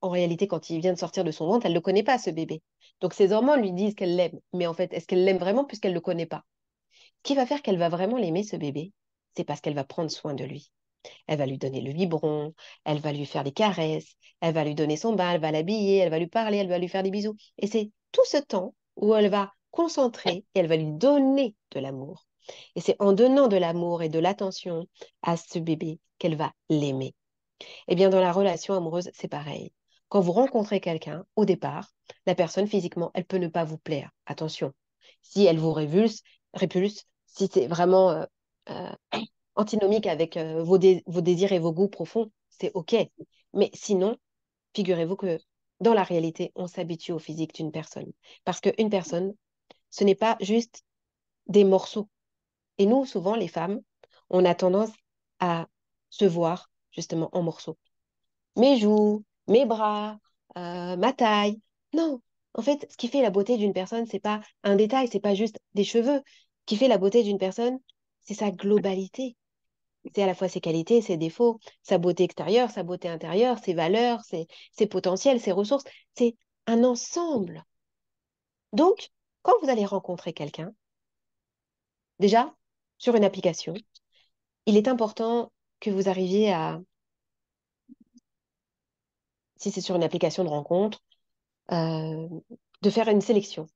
en réalité, quand il vient de sortir de son ventre, elle ne le connaît pas, ce bébé. Donc ses hormones lui disent qu'elle l'aime. Mais en fait, est-ce qu'elle l'aime vraiment puisqu'elle ne le connaît pas qui va faire qu'elle va vraiment l'aimer, ce bébé, c'est parce qu'elle va prendre soin de lui. Elle va lui donner le biberon, elle va lui faire des caresses, elle va lui donner son bain, elle va l'habiller, elle va lui parler, elle va lui faire des bisous. Et c'est tout ce temps où elle va concentrer et elle va lui donner de l'amour. Et c'est en donnant de l'amour et de l'attention à ce bébé qu'elle va l'aimer. Eh bien, dans la relation amoureuse, c'est pareil. Quand vous rencontrez quelqu'un, au départ, la personne physiquement, elle peut ne pas vous plaire. Attention. Si elle vous révulse, répulse, si c'est vraiment euh, euh, antinomique avec euh, vos, vos désirs et vos goûts profonds, c'est OK. Mais sinon, figurez-vous que dans la réalité, on s'habitue au physique d'une personne. Parce qu'une personne, ce n'est pas juste des morceaux. Et nous, souvent, les femmes, on a tendance à se voir justement en morceaux. Mes joues, mes bras, euh, ma taille. Non, en fait, ce qui fait la beauté d'une personne, c'est pas un détail, c'est pas juste des cheveux. Ce qui fait la beauté d'une personne, c'est sa globalité. C'est à la fois ses qualités, ses défauts, sa beauté extérieure, sa beauté intérieure, ses valeurs, ses, ses potentiels, ses ressources. C'est un ensemble. Donc, quand vous allez rencontrer quelqu'un, déjà, sur une application, il est important que vous arriviez à si c'est sur une application de rencontre, euh, de faire une sélection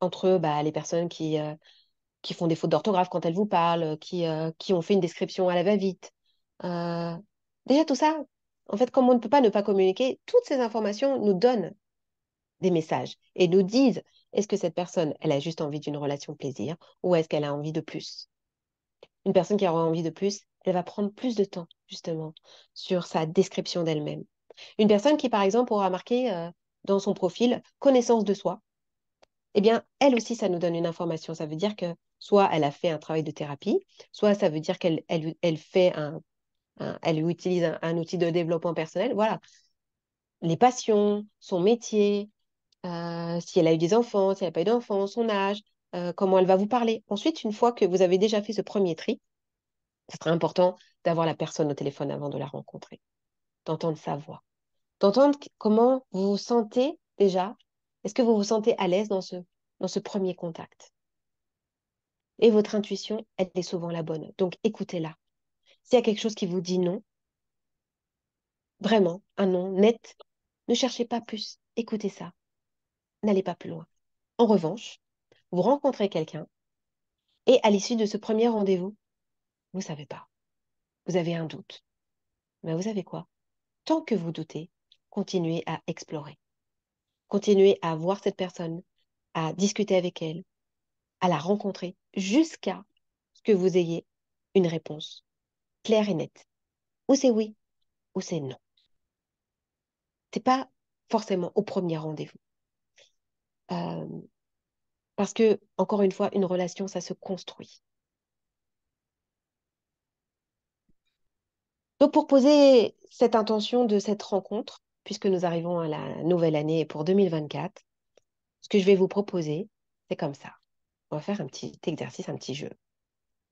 entre bah, les personnes qui, euh, qui font des fautes d'orthographe quand elles vous parlent, qui, euh, qui ont fait une description à la va-vite. déjà, tout ça, en fait, comme on ne peut pas ne pas communiquer, toutes ces informations nous donnent des messages et nous disent est-ce que cette personne, elle a juste envie d'une relation plaisir ou est-ce qu'elle a envie de plus Une personne qui aura envie de plus, elle va prendre plus de temps, justement, sur sa description d'elle-même, une personne qui, par exemple, aura marqué euh, dans son profil connaissance de soi, eh bien, elle aussi, ça nous donne une information. Ça veut dire que soit elle a fait un travail de thérapie, soit ça veut dire qu'elle fait un, elle utilise un, outil de développement personnel. Voilà. Les passions, son métier, euh, si elle a eu des enfants, si elle n'a pas eu d'enfants, son âge, euh, comment elle va vous parler. Ensuite, une fois que vous avez déjà fait ce premier tri, ce sera important d'avoir la personne au téléphone avant de la rencontrer, d'entendre sa voix d'entendre comment vous vous sentez déjà. Est-ce que vous vous sentez à l'aise dans ce, dans ce premier contact Et votre intuition, elle est souvent la bonne. Donc écoutez-la. S'il y a quelque chose qui vous dit non, vraiment un non net, ne cherchez pas plus, écoutez ça. N'allez pas plus loin. En revanche, vous rencontrez quelqu'un et à l'issue de ce premier rendez-vous, vous ne savez pas. Vous avez un doute. Mais vous savez quoi Tant que vous doutez, continuer à explorer. continuer à voir cette personne, à discuter avec elle, à la rencontrer, jusqu'à ce que vous ayez une réponse claire et nette. Ou c'est oui, ou c'est non. Ce n'est pas forcément au premier rendez-vous. Euh, parce que, encore une fois, une relation, ça se construit. Donc pour poser cette intention de cette rencontre, puisque nous arrivons à la nouvelle année pour 2024, ce que je vais vous proposer, c'est comme ça. On va faire un petit exercice, un petit jeu.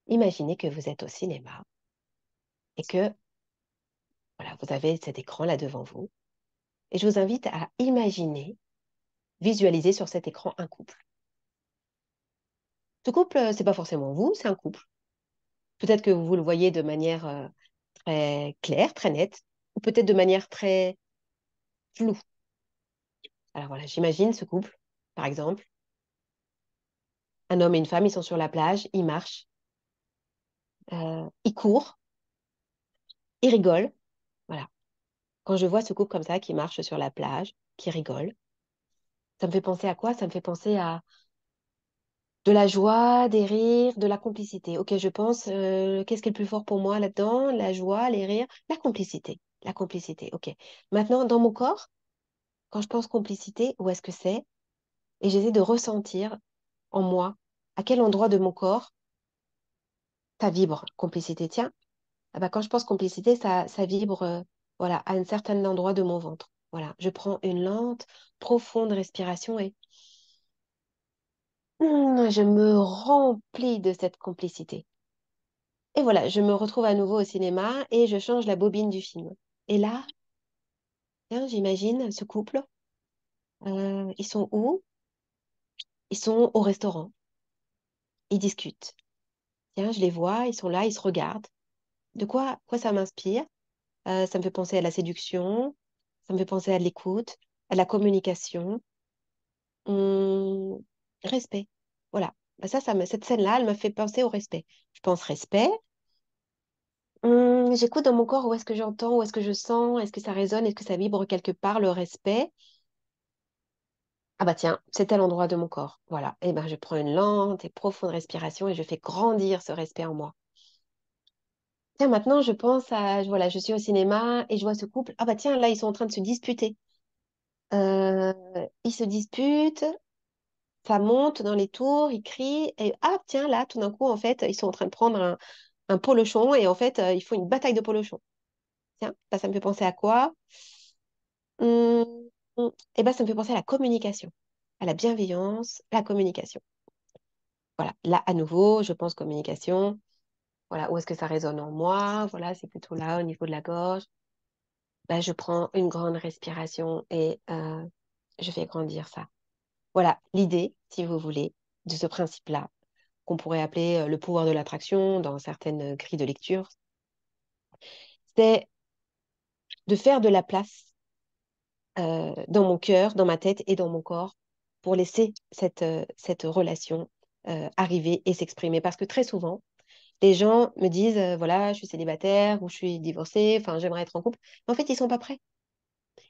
Imaginez que vous êtes au cinéma et que voilà, vous avez cet écran là devant vous. Et je vous invite à imaginer, visualiser sur cet écran un couple. Ce couple, euh, ce n'est pas forcément vous, c'est un couple. Peut-être que vous le voyez de manière euh, très claire, très nette, ou peut-être de manière très alors voilà, j'imagine ce couple, par exemple. Un homme et une femme, ils sont sur la plage, ils marchent, euh, ils courent, ils rigolent. Voilà. Quand je vois ce couple comme ça qui marche sur la plage, qui rigole, ça me fait penser à quoi Ça me fait penser à de la joie, des rires, de la complicité. Ok, je pense, euh, qu'est-ce qui est le plus fort pour moi là-dedans La joie, les rires, la complicité. La complicité, ok. Maintenant, dans mon corps, quand je pense complicité, où est-ce que c'est Et j'essaie de ressentir en moi à quel endroit de mon corps ça vibre, complicité. Tiens, ah bah quand je pense complicité, ça, ça vibre euh, voilà, à un certain endroit de mon ventre. Voilà, je prends une lente, profonde respiration et mmh, je me remplis de cette complicité. Et voilà, je me retrouve à nouveau au cinéma et je change la bobine du film. Et là, tiens, j'imagine ce couple, euh, ils sont où? Ils sont au restaurant, ils discutent. Tiens, je les vois, ils sont là, ils se regardent. De quoi, quoi ça m'inspire? Euh, ça me fait penser à la séduction, ça me fait penser à l'écoute, à la communication, Hum, respect. Voilà. Bah, ça, ça me- cette scène-là, elle m'a fait penser au respect. Je pense respect. Hum, j'écoute dans mon corps, où est-ce que j'entends, où est-ce que je sens, est-ce que ça résonne, est-ce que ça vibre quelque part, le respect. Ah bah tiens, c'est à l'endroit de mon corps. Voilà. Et eh ben je prends une lente et profonde respiration et je fais grandir ce respect en moi. Tiens, maintenant je pense à voilà, je suis au cinéma et je vois ce couple. Ah bah tiens, là ils sont en train de se disputer. Euh, ils se disputent, ça monte dans les tours, ils crient, et ah tiens, là, tout d'un coup, en fait, ils sont en train de prendre un, un polochon et en fait, euh, il faut une bataille de polochons. Tiens, ça, ça me fait penser à quoi hum, hum, Eh bien, ça me fait penser à la communication, à la bienveillance, la communication. Voilà, là, à nouveau, je pense communication. Voilà, où est-ce que ça résonne en moi Voilà, c'est plutôt là, au niveau de la gorge. Ben, je prends une grande respiration et euh, je fais grandir ça. Voilà l'idée, si vous voulez, de ce principe-là qu'on pourrait appeler euh, le pouvoir de l'attraction dans certaines euh, grilles de lecture, c'est de faire de la place euh, dans mon cœur, dans ma tête et dans mon corps pour laisser cette, cette relation arriver et s'exprimer. Parce que très souvent, les gens me disent, voilà, je suis célibataire ou je suis divorcée, enfin j'aimerais être en couple. en fait, ils ne sont pas prêts.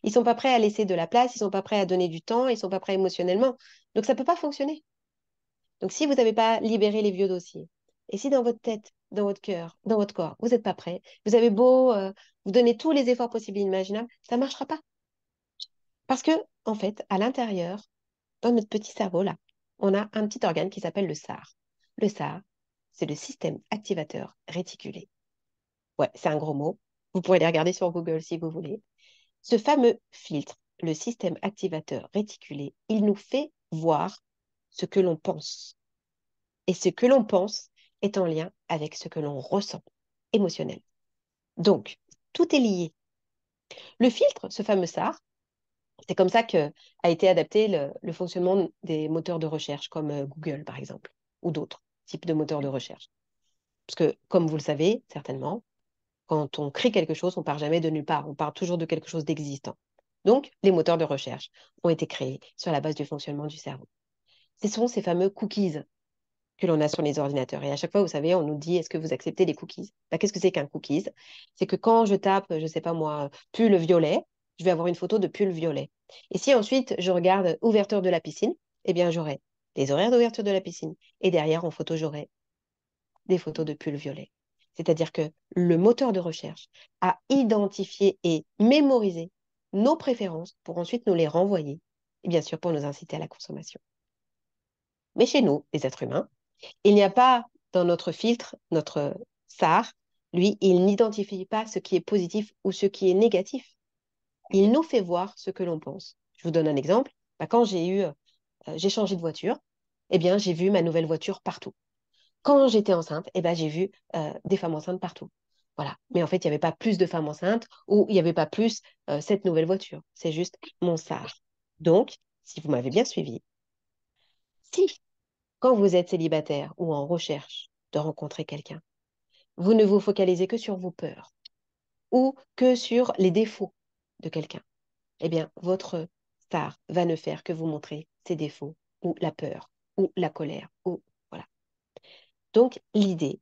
Ils ne sont pas prêts à laisser de la place, ils ne sont pas prêts à donner du temps, ils ne sont pas prêts émotionnellement. Donc ça ne peut pas fonctionner. Donc si vous n'avez pas libéré les vieux dossiers, et si dans votre tête, dans votre cœur, dans votre corps, vous n'êtes pas prêt, vous avez beau euh, vous donner tous les efforts possibles et imaginables, ça ne marchera pas. Parce que, en fait, à l'intérieur, dans notre petit cerveau, là, on a un petit organe qui s'appelle le SAR. Le SAR, c'est le système activateur réticulé. Ouais, c'est un gros mot. Vous pourrez les regarder sur Google si vous voulez. Ce fameux filtre, le système activateur réticulé, il nous fait voir ce que l'on pense. Et ce que l'on pense est en lien avec ce que l'on ressent émotionnel. Donc, tout est lié. Le filtre, ce fameux SAR, c'est comme ça que a été adapté le, fonctionnement des moteurs de recherche comme euh, Google, par exemple, ou d'autres types de moteurs de recherche. Parce que, comme vous le savez certainement, quand on crée quelque chose, on part jamais de nulle part, on part toujours de quelque chose d'existant. Donc, les moteurs de recherche ont été créés sur la base du fonctionnement du cerveau ce sont ces fameux cookies que l'on a sur les ordinateurs. Et à chaque fois, vous savez, on nous dit est-ce que vous acceptez les cookies bah, Qu'est-ce que c'est qu'un cookies C'est que quand je tape, je ne sais pas moi, pull violet, je vais avoir une photo de pull violet. Et si ensuite je regarde ouverture de la piscine, eh bien j'aurai des horaires d'ouverture de la piscine. Et derrière, en photo, j'aurai des photos de pull violet. C'est-à-dire que le moteur de recherche a identifié et mémorisé nos préférences pour ensuite nous les renvoyer, et bien sûr pour nous inciter à la consommation. Mais chez nous, les êtres humains, il n'y a pas dans notre filtre, notre SAR, lui, il n'identifie pas ce qui est positif ou ce qui est négatif. Il nous fait voir ce que l'on pense. Je vous donne un exemple. Bah, quand j'ai eu, euh, j'ai changé de voiture, eh bien, j'ai vu ma nouvelle voiture partout. Quand j'étais enceinte, eh ben, j'ai vu euh, des femmes enceintes partout. Voilà. Mais en fait, il n'y avait pas plus de femmes enceintes ou il n'y avait pas plus euh, cette nouvelle voiture. C'est juste mon SAR. Donc, si vous m'avez bien suivi, si, quand vous êtes célibataire ou en recherche de rencontrer quelqu'un, vous ne vous focalisez que sur vos peurs ou que sur les défauts de quelqu'un, eh bien, votre star va ne faire que vous montrer ses défauts ou la peur ou la colère ou voilà. Donc, l'idée,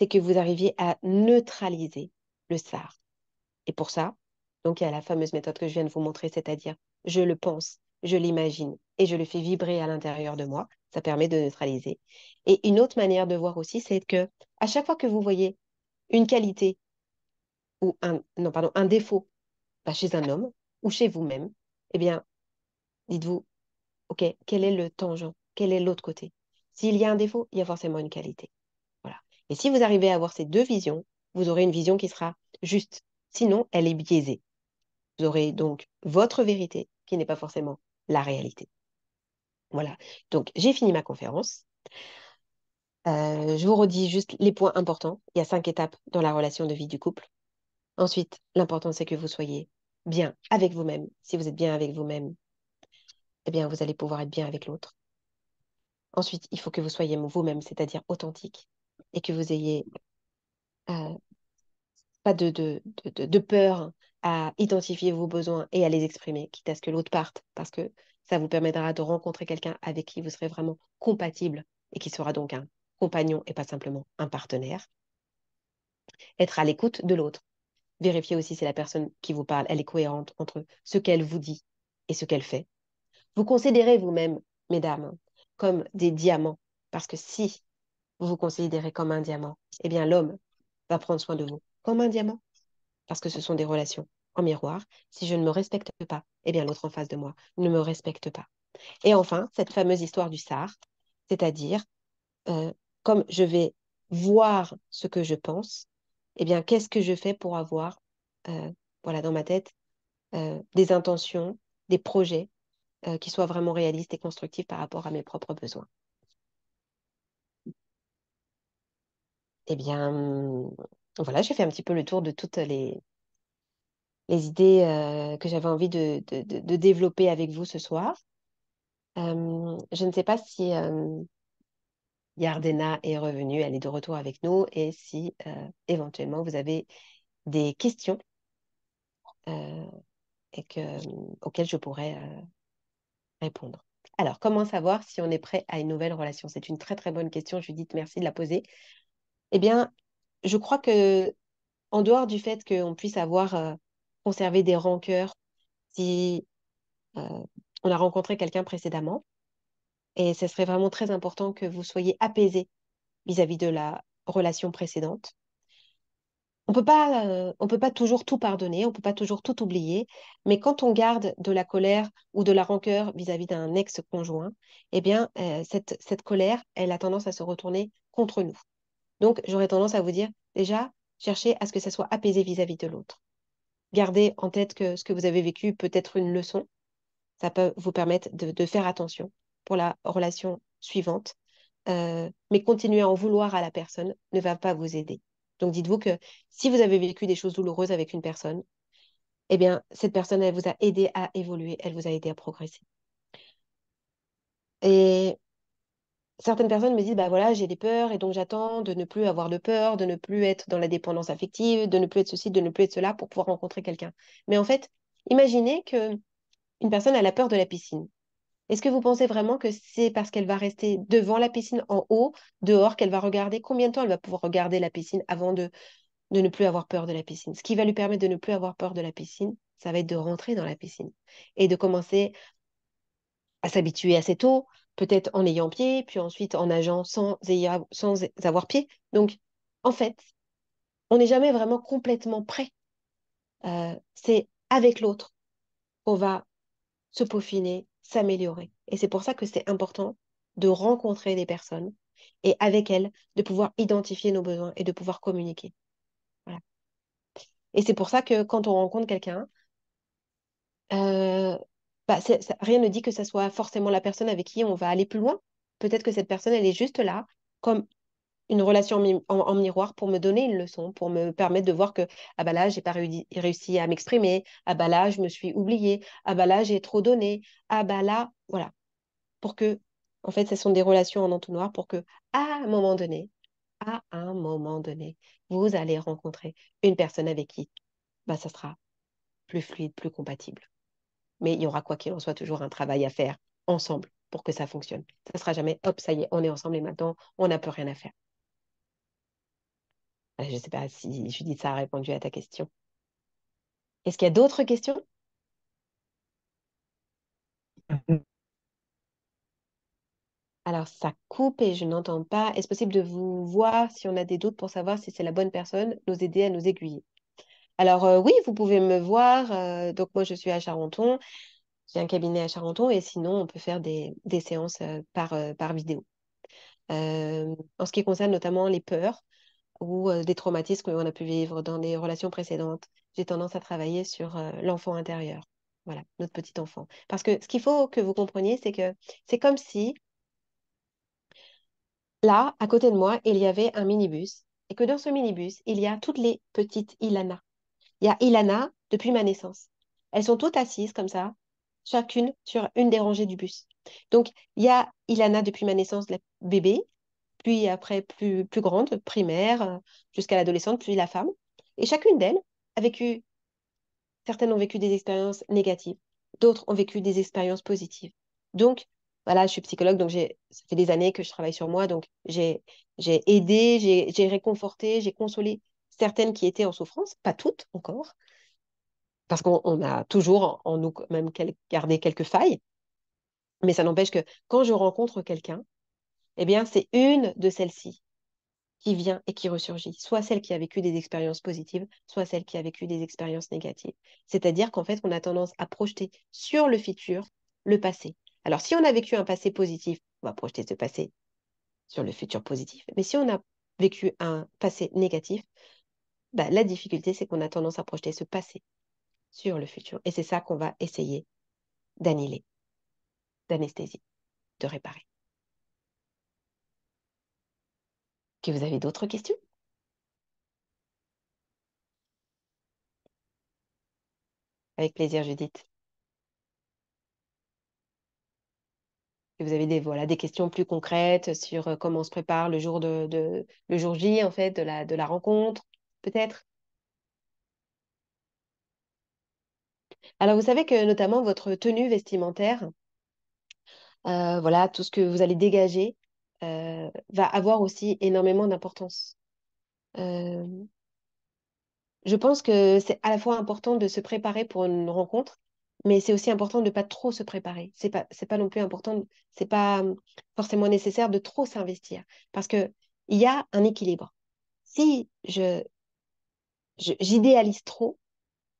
c'est que vous arriviez à neutraliser le star. Et pour ça, donc, il y a la fameuse méthode que je viens de vous montrer, c'est-à-dire je le pense, je l'imagine, et je le fais vibrer à l'intérieur de moi. Ça permet de neutraliser. Et une autre manière de voir aussi, c'est que à chaque fois que vous voyez une qualité ou un, non, pardon, un défaut bah, chez un homme ou chez vous-même, eh bien, dites-vous, OK, quel est le tangent Quel est l'autre côté S'il y a un défaut, il y a forcément une qualité. Voilà. Et si vous arrivez à avoir ces deux visions, vous aurez une vision qui sera juste. Sinon, elle est biaisée. Vous aurez donc votre vérité qui n'est pas forcément la réalité. Voilà, donc j'ai fini ma conférence. Euh, je vous redis juste les points importants. Il y a cinq étapes dans la relation de vie du couple. Ensuite, l'important, c'est que vous soyez bien avec vous-même. Si vous êtes bien avec vous-même, eh bien, vous allez pouvoir être bien avec l'autre. Ensuite, il faut que vous soyez vous-même, c'est-à-dire authentique, et que vous ayez euh, pas de, de, peur à identifier vos besoins et à les exprimer, quitte à ce que l'autre parte, parce que ça vous permettra de rencontrer quelqu'un avec qui vous serez vraiment compatible et qui sera donc un compagnon et pas simplement un partenaire. Être à l'écoute de l'autre. Vérifiez aussi si la personne qui vous parle, elle est cohérente entre ce qu'elle vous dit et ce qu'elle fait. Vous considérez vous-même, mesdames, comme des diamants, parce que si vous vous considérez comme un diamant, eh bien l'homme va prendre soin de vous comme un diamant, parce que ce sont des relations en miroir, si je ne me respecte pas, eh bien l'autre en face de moi ne me respecte pas. Et enfin, cette fameuse histoire du SAR, c'est-à-dire, euh, comme je vais voir ce que je pense, eh bien qu'est-ce que je fais pour avoir, euh, voilà, dans ma tête, euh, des intentions, des projets qui soient vraiment réalistes et constructifs par rapport à mes propres besoins. Eh bien, voilà, j'ai fait un petit peu le tour de toutes les, les idées euh, que j'avais envie de, développer avec vous ce soir. Euh, je ne sais pas si euh, Yardena est revenue, elle est de retour avec nous, et si éventuellement vous avez des questions et que, auxquelles je pourrais répondre. Alors, comment savoir si on est prêt à une nouvelle relation C'est une très très bonne question, Judith, merci de la poser. Eh bien, je crois que en dehors du fait qu'on puisse avoir conserver des rancœurs si euh, on a rencontré quelqu'un précédemment. Et ce serait vraiment très important que vous soyez apaisé vis-à-vis de la relation précédente. On peut euh, on peut pas toujours tout pardonner, on ne peut pas toujours tout oublier, mais quand on garde de la colère ou de la rancœur vis-à-vis d'un ex-conjoint, eh bien, euh, cette, cette colère, elle a tendance à se retourner contre nous. Donc, j'aurais tendance à vous dire, déjà, cherchez à ce que ça soit apaisé vis-à-vis de l'autre. Gardez en tête que ce que vous avez vécu peut être une leçon. Ça peut vous permettre de, faire attention pour la relation suivante. Euh, mais continuer à en vouloir à la personne ne va pas vous aider. Donc dites-vous que si vous avez vécu des choses douloureuses avec une personne, eh bien, cette personne, elle vous a aidé à évoluer, elle vous a aidé à progresser. Et certaines personnes me disent bah voilà j'ai des peurs et donc j'attends de ne plus avoir de peur de ne plus être dans la dépendance affective de ne plus être ceci de ne plus être cela pour pouvoir rencontrer quelqu'un mais en fait imaginez que une personne a la peur de la piscine est-ce que vous pensez vraiment que c'est parce qu'elle va rester devant la piscine en haut dehors qu'elle va regarder combien de temps elle va pouvoir regarder la piscine avant de de ne plus avoir peur de la piscine ce qui va lui permettre de ne plus avoir peur de la piscine ça va être de rentrer dans la piscine et de commencer à s'habituer à assez eau peut-être en ayant pied, puis ensuite en nageant sans, sans avoir pied. Donc, en fait, on n'est jamais vraiment complètement prêt. Euh, c'est avec l'autre qu'on va se peaufiner, s'améliorer. Et c'est pour ça que c'est important de rencontrer des personnes et avec elles de pouvoir identifier nos besoins et de pouvoir communiquer. Et c'est pour ça que quand on rencontre quelqu'un, euh, bah, rien ne dit que ça soit forcément la personne avec qui on va aller plus loin. Peut-être que cette personne, elle est juste là, comme une relation en, miroir pour me donner une leçon, pour me permettre de voir que ah bah là j'ai pas réussi à m'exprimer, ah bah là je me suis oubliée, ah bah là j'ai trop donné, ah bah là voilà, pour que en fait ce sont des relations en entonnoir pour que à un moment donné, à un moment donné, vous allez rencontrer une personne avec qui bah ça sera plus fluide, plus compatible mais il y aura quoi qu'il en soit toujours un travail à faire ensemble pour que ça fonctionne. Ça ne sera jamais, hop, ça y est, on est ensemble et maintenant, on n'a plus rien à faire. Ah, je ne sais pas si Judith, ça a répondu à ta question. Est-ce qu'il y a d'autres questions Alors, ça coupe et je n'entends pas. Est-ce possible de vous voir si on a des doutes pour savoir si c'est la bonne personne, nous aider à nous aiguiller alors euh, oui, vous pouvez me voir. Euh, donc moi, je suis à Charenton. J'ai un cabinet à Charenton et sinon, on peut faire des, séances euh, par, vidéo. en ce qui concerne notamment les peurs ou des traumatismes qu'on a pu vivre dans des relations précédentes, j'ai tendance à travailler sur l'enfant intérieur. Voilà, notre petit enfant. Parce que ce qu'il faut que vous compreniez, c'est que c'est comme si là, à côté de moi, il y avait un minibus et que dans ce minibus, il y a toutes les petites Ilana. Il y a Ilana depuis ma naissance. Elles sont toutes assises comme ça, chacune sur une des rangées du bus. Donc, il y a Ilana depuis ma naissance, la bébé, puis après plus, plus grande, primaire, jusqu'à l'adolescente, puis la femme. Et chacune d'elles a vécu, certaines ont vécu des expériences négatives, d'autres ont vécu des expériences positives. Donc, voilà, je suis psychologue, donc j'ai, ça fait des années que je travaille sur moi, donc j'ai, j'ai aidé, j'ai réconforté, j'ai consolé certaines qui étaient en souffrance, pas toutes encore, parce qu'on a toujours en nous même gardé quelques failles. Mais ça n'empêche que quand je rencontre quelqu'un, eh bien, c'est une de celles-ci qui vient et qui ressurgit, soit celle qui a vécu des expériences positives, soit celle qui a vécu des expériences négatives. C'est-à-dire qu'en fait, on a tendance à projeter sur le futur le passé. Alors, si on a vécu un passé positif, on va projeter ce passé sur le futur positif. Mais si on a vécu un passé négatif, bah, la difficulté, c'est qu'on a tendance à projeter ce passé sur le futur. Et c'est ça qu'on va essayer d'annihiler, d'anesthésier, de réparer. Que vous avez d'autres questions Avec plaisir, Judith. vous avez des, voilà, des questions plus concrètes sur euh, comment on se prépare le jour, de le jour J, en fait, de la, de la rencontre, peut-être. Alors, vous savez que notamment votre tenue vestimentaire, euh, voilà, tout ce que vous allez dégager, euh, va avoir aussi énormément d'importance. Euh, je pense que c'est à la fois important de se préparer pour une rencontre, mais c'est aussi important de ne pas trop se préparer. C'est pas, pas non plus important, c'est pas hum, forcément nécessaire de trop s'investir, parce qu'il y a un équilibre. Si je j'idéalise trop,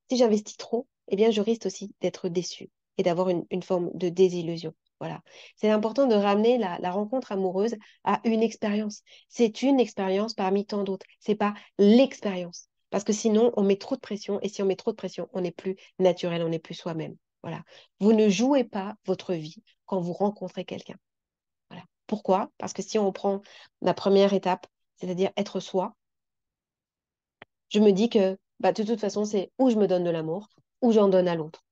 si j'investis trop, eh bien, je risque aussi d'être déçue et d'avoir une, forme de désillusion. Voilà. C'est important de ramener la, rencontre amoureuse à une expérience. C'est une expérience parmi tant d'autres. C'est pas l'expérience. Parce que sinon, on met trop de pression. Et si on met trop de pression, on n'est plus naturel, on n'est plus soi-même. Voilà. Vous ne jouez pas votre vie quand vous rencontrez quelqu'un. Voilà. Pourquoi Parce que si on prend la première étape, c'est-à-dire être soi, je me dis que bah, de toute façon, c'est où je me donne de l'amour, ou j'en donne à l'autre,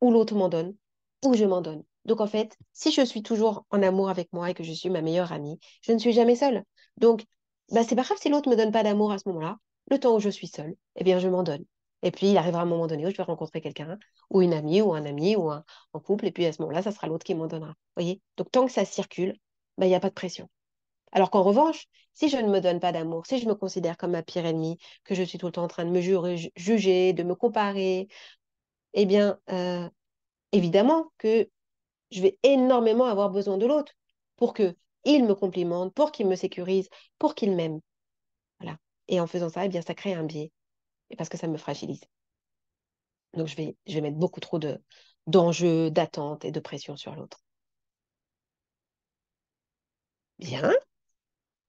ou l'autre m'en donne, ou je m'en donne. Donc en fait, si je suis toujours en amour avec moi et que je suis ma meilleure amie, je ne suis jamais seule. Donc, bah, c'est pas grave si l'autre ne me donne pas d'amour à ce moment-là. Le temps où je suis seule, eh bien, je m'en donne. Et puis, il arrivera un moment donné où je vais rencontrer quelqu'un, ou une amie, ou un ami, ou un, couple, et puis à ce moment-là, ça sera l'autre qui m'en donnera. voyez Donc, tant que ça circule, bah, il n'y a pas de pression. Alors qu'en revanche, si je ne me donne pas d'amour, si je me considère comme ma pire ennemie, que je suis tout le temps en train de me juger, de me comparer, eh bien, euh, évidemment que je vais énormément avoir besoin de l'autre pour que il me complimente, pour qu'il me sécurise, pour qu'il m'aime. Voilà. Et en faisant ça, eh bien, ça crée un biais. Et parce que ça me fragilise. Donc, je vais, je mettre beaucoup trop de, d'enjeux, d'attentes et de pression sur l'autre. Bien,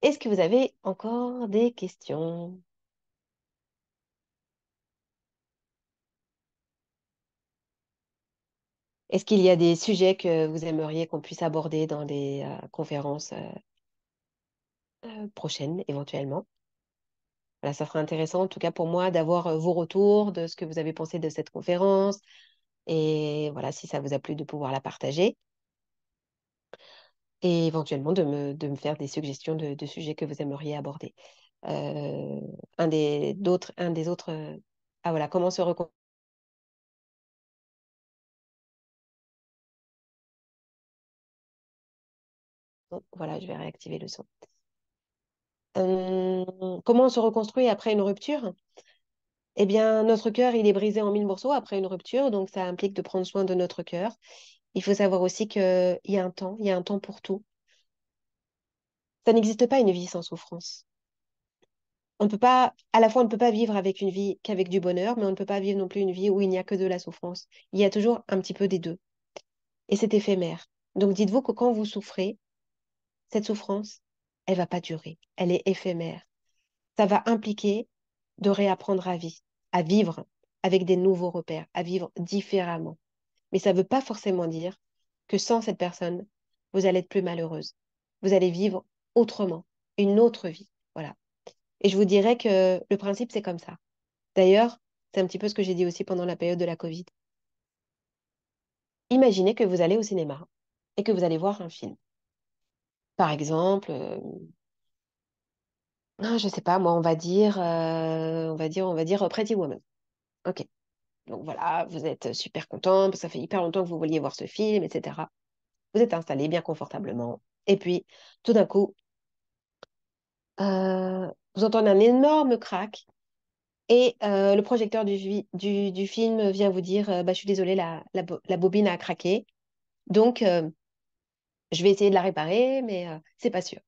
est-ce que vous avez encore des questions? Est-ce qu'il y a des sujets que vous aimeriez qu'on puisse aborder dans les euh, conférences euh, euh, prochaines, éventuellement? Voilà, ça sera intéressant, en tout cas pour moi, d'avoir vos retours de ce que vous avez pensé de cette conférence. Et voilà, si ça vous a plu, de pouvoir la partager et éventuellement de me, de me faire des suggestions de, de, sujets que vous aimeriez aborder. Euh, un, des, d'autres, un des autres... Euh, ah voilà, comment se reconstruire Voilà, je vais réactiver le son. comment se reconstruit après une rupture Eh bien, notre cœur, il est brisé en mille morceaux après une rupture, donc ça implique de prendre soin de notre cœur. Il faut savoir aussi qu'il y a un temps, il y a un temps pour tout. Ça n'existe pas une vie sans souffrance. On ne peut pas, à la fois, on ne peut pas vivre avec une vie qu'avec du bonheur, mais on ne peut pas vivre non plus une vie où il n'y a que de la souffrance. Il y a toujours un petit peu des deux. Et c'est éphémère. Donc dites-vous que quand vous souffrez, cette souffrance, elle ne va pas durer. Elle est éphémère. Ça va impliquer de réapprendre à vivre, à vivre avec des nouveaux repères, à vivre différemment. Mais ça ne veut pas forcément dire que sans cette personne, vous allez être plus malheureuse. Vous allez vivre autrement, une autre vie. Voilà. Et je vous dirais que le principe, c'est comme ça. D'ailleurs, c'est un petit peu ce que j'ai dit aussi pendant la période de la Covid. Imaginez que vous allez au cinéma et que vous allez voir un film. Par exemple, euh, ah, je ne sais pas, moi, on va dire, euh, on va dire, on va dire euh, Pretty Woman. OK. Donc voilà, vous êtes super content, ça fait hyper longtemps que vous vouliez voir ce film, etc. Vous êtes installé bien confortablement. Et puis, tout d'un coup, euh, vous entendez un énorme crack et euh, le projecteur du, film vient vous dire euh, bah, Je suis désolé, la, bobine a craqué. Donc, je vais essayer de la réparer, mais c'est pas sûr.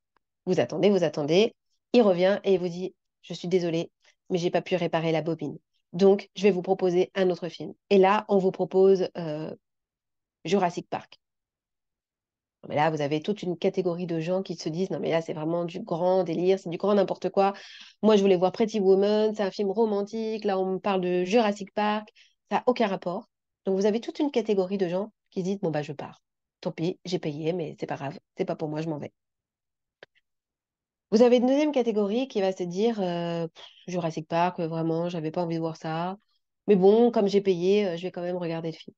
Vous attendez, vous attendez. Il revient et il vous dit Je suis désolé, mais j'ai pas pu réparer la bobine. Donc, je vais vous proposer un autre film. Et là, on vous propose euh, Jurassic Park. Mais là, vous avez toute une catégorie de gens qui se disent non, mais là, c'est vraiment du grand délire, c'est du grand n'importe quoi. Moi, je voulais voir Pretty Woman, c'est un film romantique. Là, on me parle de Jurassic Park, ça n'a aucun rapport. Donc, vous avez toute une catégorie de gens qui disent bon, bah, je pars. Tant pis, j'ai payé, mais c'est pas grave, c'est pas pour moi, je m'en vais. Vous avez une deuxième catégorie qui va se dire euh, Jurassic Park, euh, vraiment, j'avais pas envie de voir ça. Mais bon, comme j'ai payé, euh, je vais quand même regarder le film.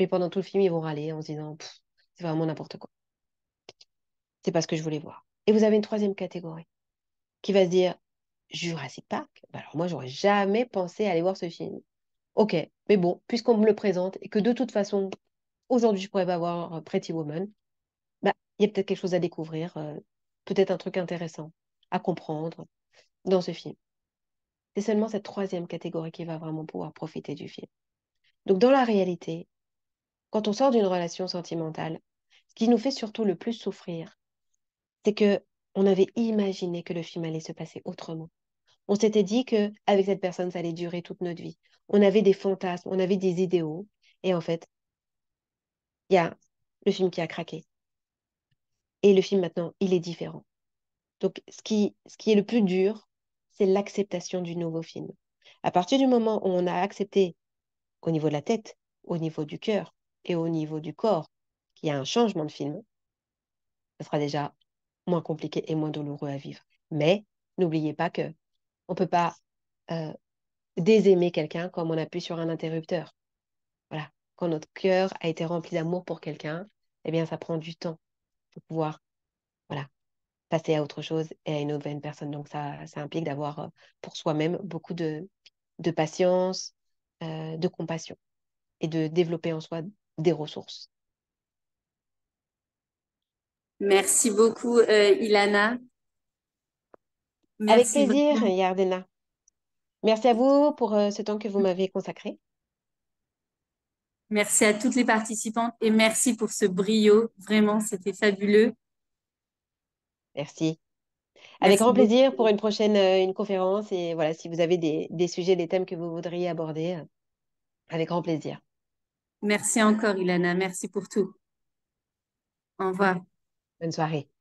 Mais pendant tout le film, ils vont râler en se disant c'est vraiment n'importe quoi. C'est pas ce que je voulais voir. Et vous avez une troisième catégorie qui va se dire Jurassic Park bah Alors moi, j'aurais jamais pensé aller voir ce film. Ok, mais bon, puisqu'on me le présente et que de toute façon, aujourd'hui, je pourrais pas voir Pretty Woman, bah, il y a peut-être quelque chose à découvrir peut-être un truc intéressant à comprendre dans ce film. C'est seulement cette troisième catégorie qui va vraiment pouvoir profiter du film. Donc dans la réalité, quand on sort d'une relation sentimentale, ce qui nous fait surtout le plus souffrir, c'est que on avait imaginé que le film allait se passer autrement. On s'était dit que avec cette personne, ça allait durer toute notre vie. On avait des fantasmes, on avait des idéaux, et en fait, il y a le film qui a craqué. Et le film maintenant, il est différent. Donc, ce qui, ce qui est le plus dur, c'est l'acceptation du nouveau film. À partir du moment où on a accepté au niveau de la tête, au niveau du cœur et au niveau du corps qu'il y a un changement de film, ce sera déjà moins compliqué et moins douloureux à vivre. Mais n'oubliez pas que on ne peut pas euh, désaimer quelqu'un comme on appuie sur un interrupteur. Voilà. Quand notre cœur a été rempli d'amour pour quelqu'un, eh bien, ça prend du temps pouvoir voilà, passer à autre chose et à une nouvelle personne. Donc ça, ça implique d'avoir euh, pour soi-même beaucoup de, de patience, euh, de compassion et de développer en soi des ressources. Merci beaucoup, euh, Ilana. Avec plaisir, Yardena. Merci à vous pour ce temps que vous mmh. m'avez consacré. Merci à toutes les participantes et merci pour ce brio. Vraiment, c'était fabuleux. Merci. Avec grand plaisir pour une prochaine euh, une conférence. Et voilà, si vous avez des, des sujets, des thèmes que vous voudriez aborder, euh, avec grand plaisir. Merci encore, Ilana. Merci pour tout. Au revoir. Bonne soirée.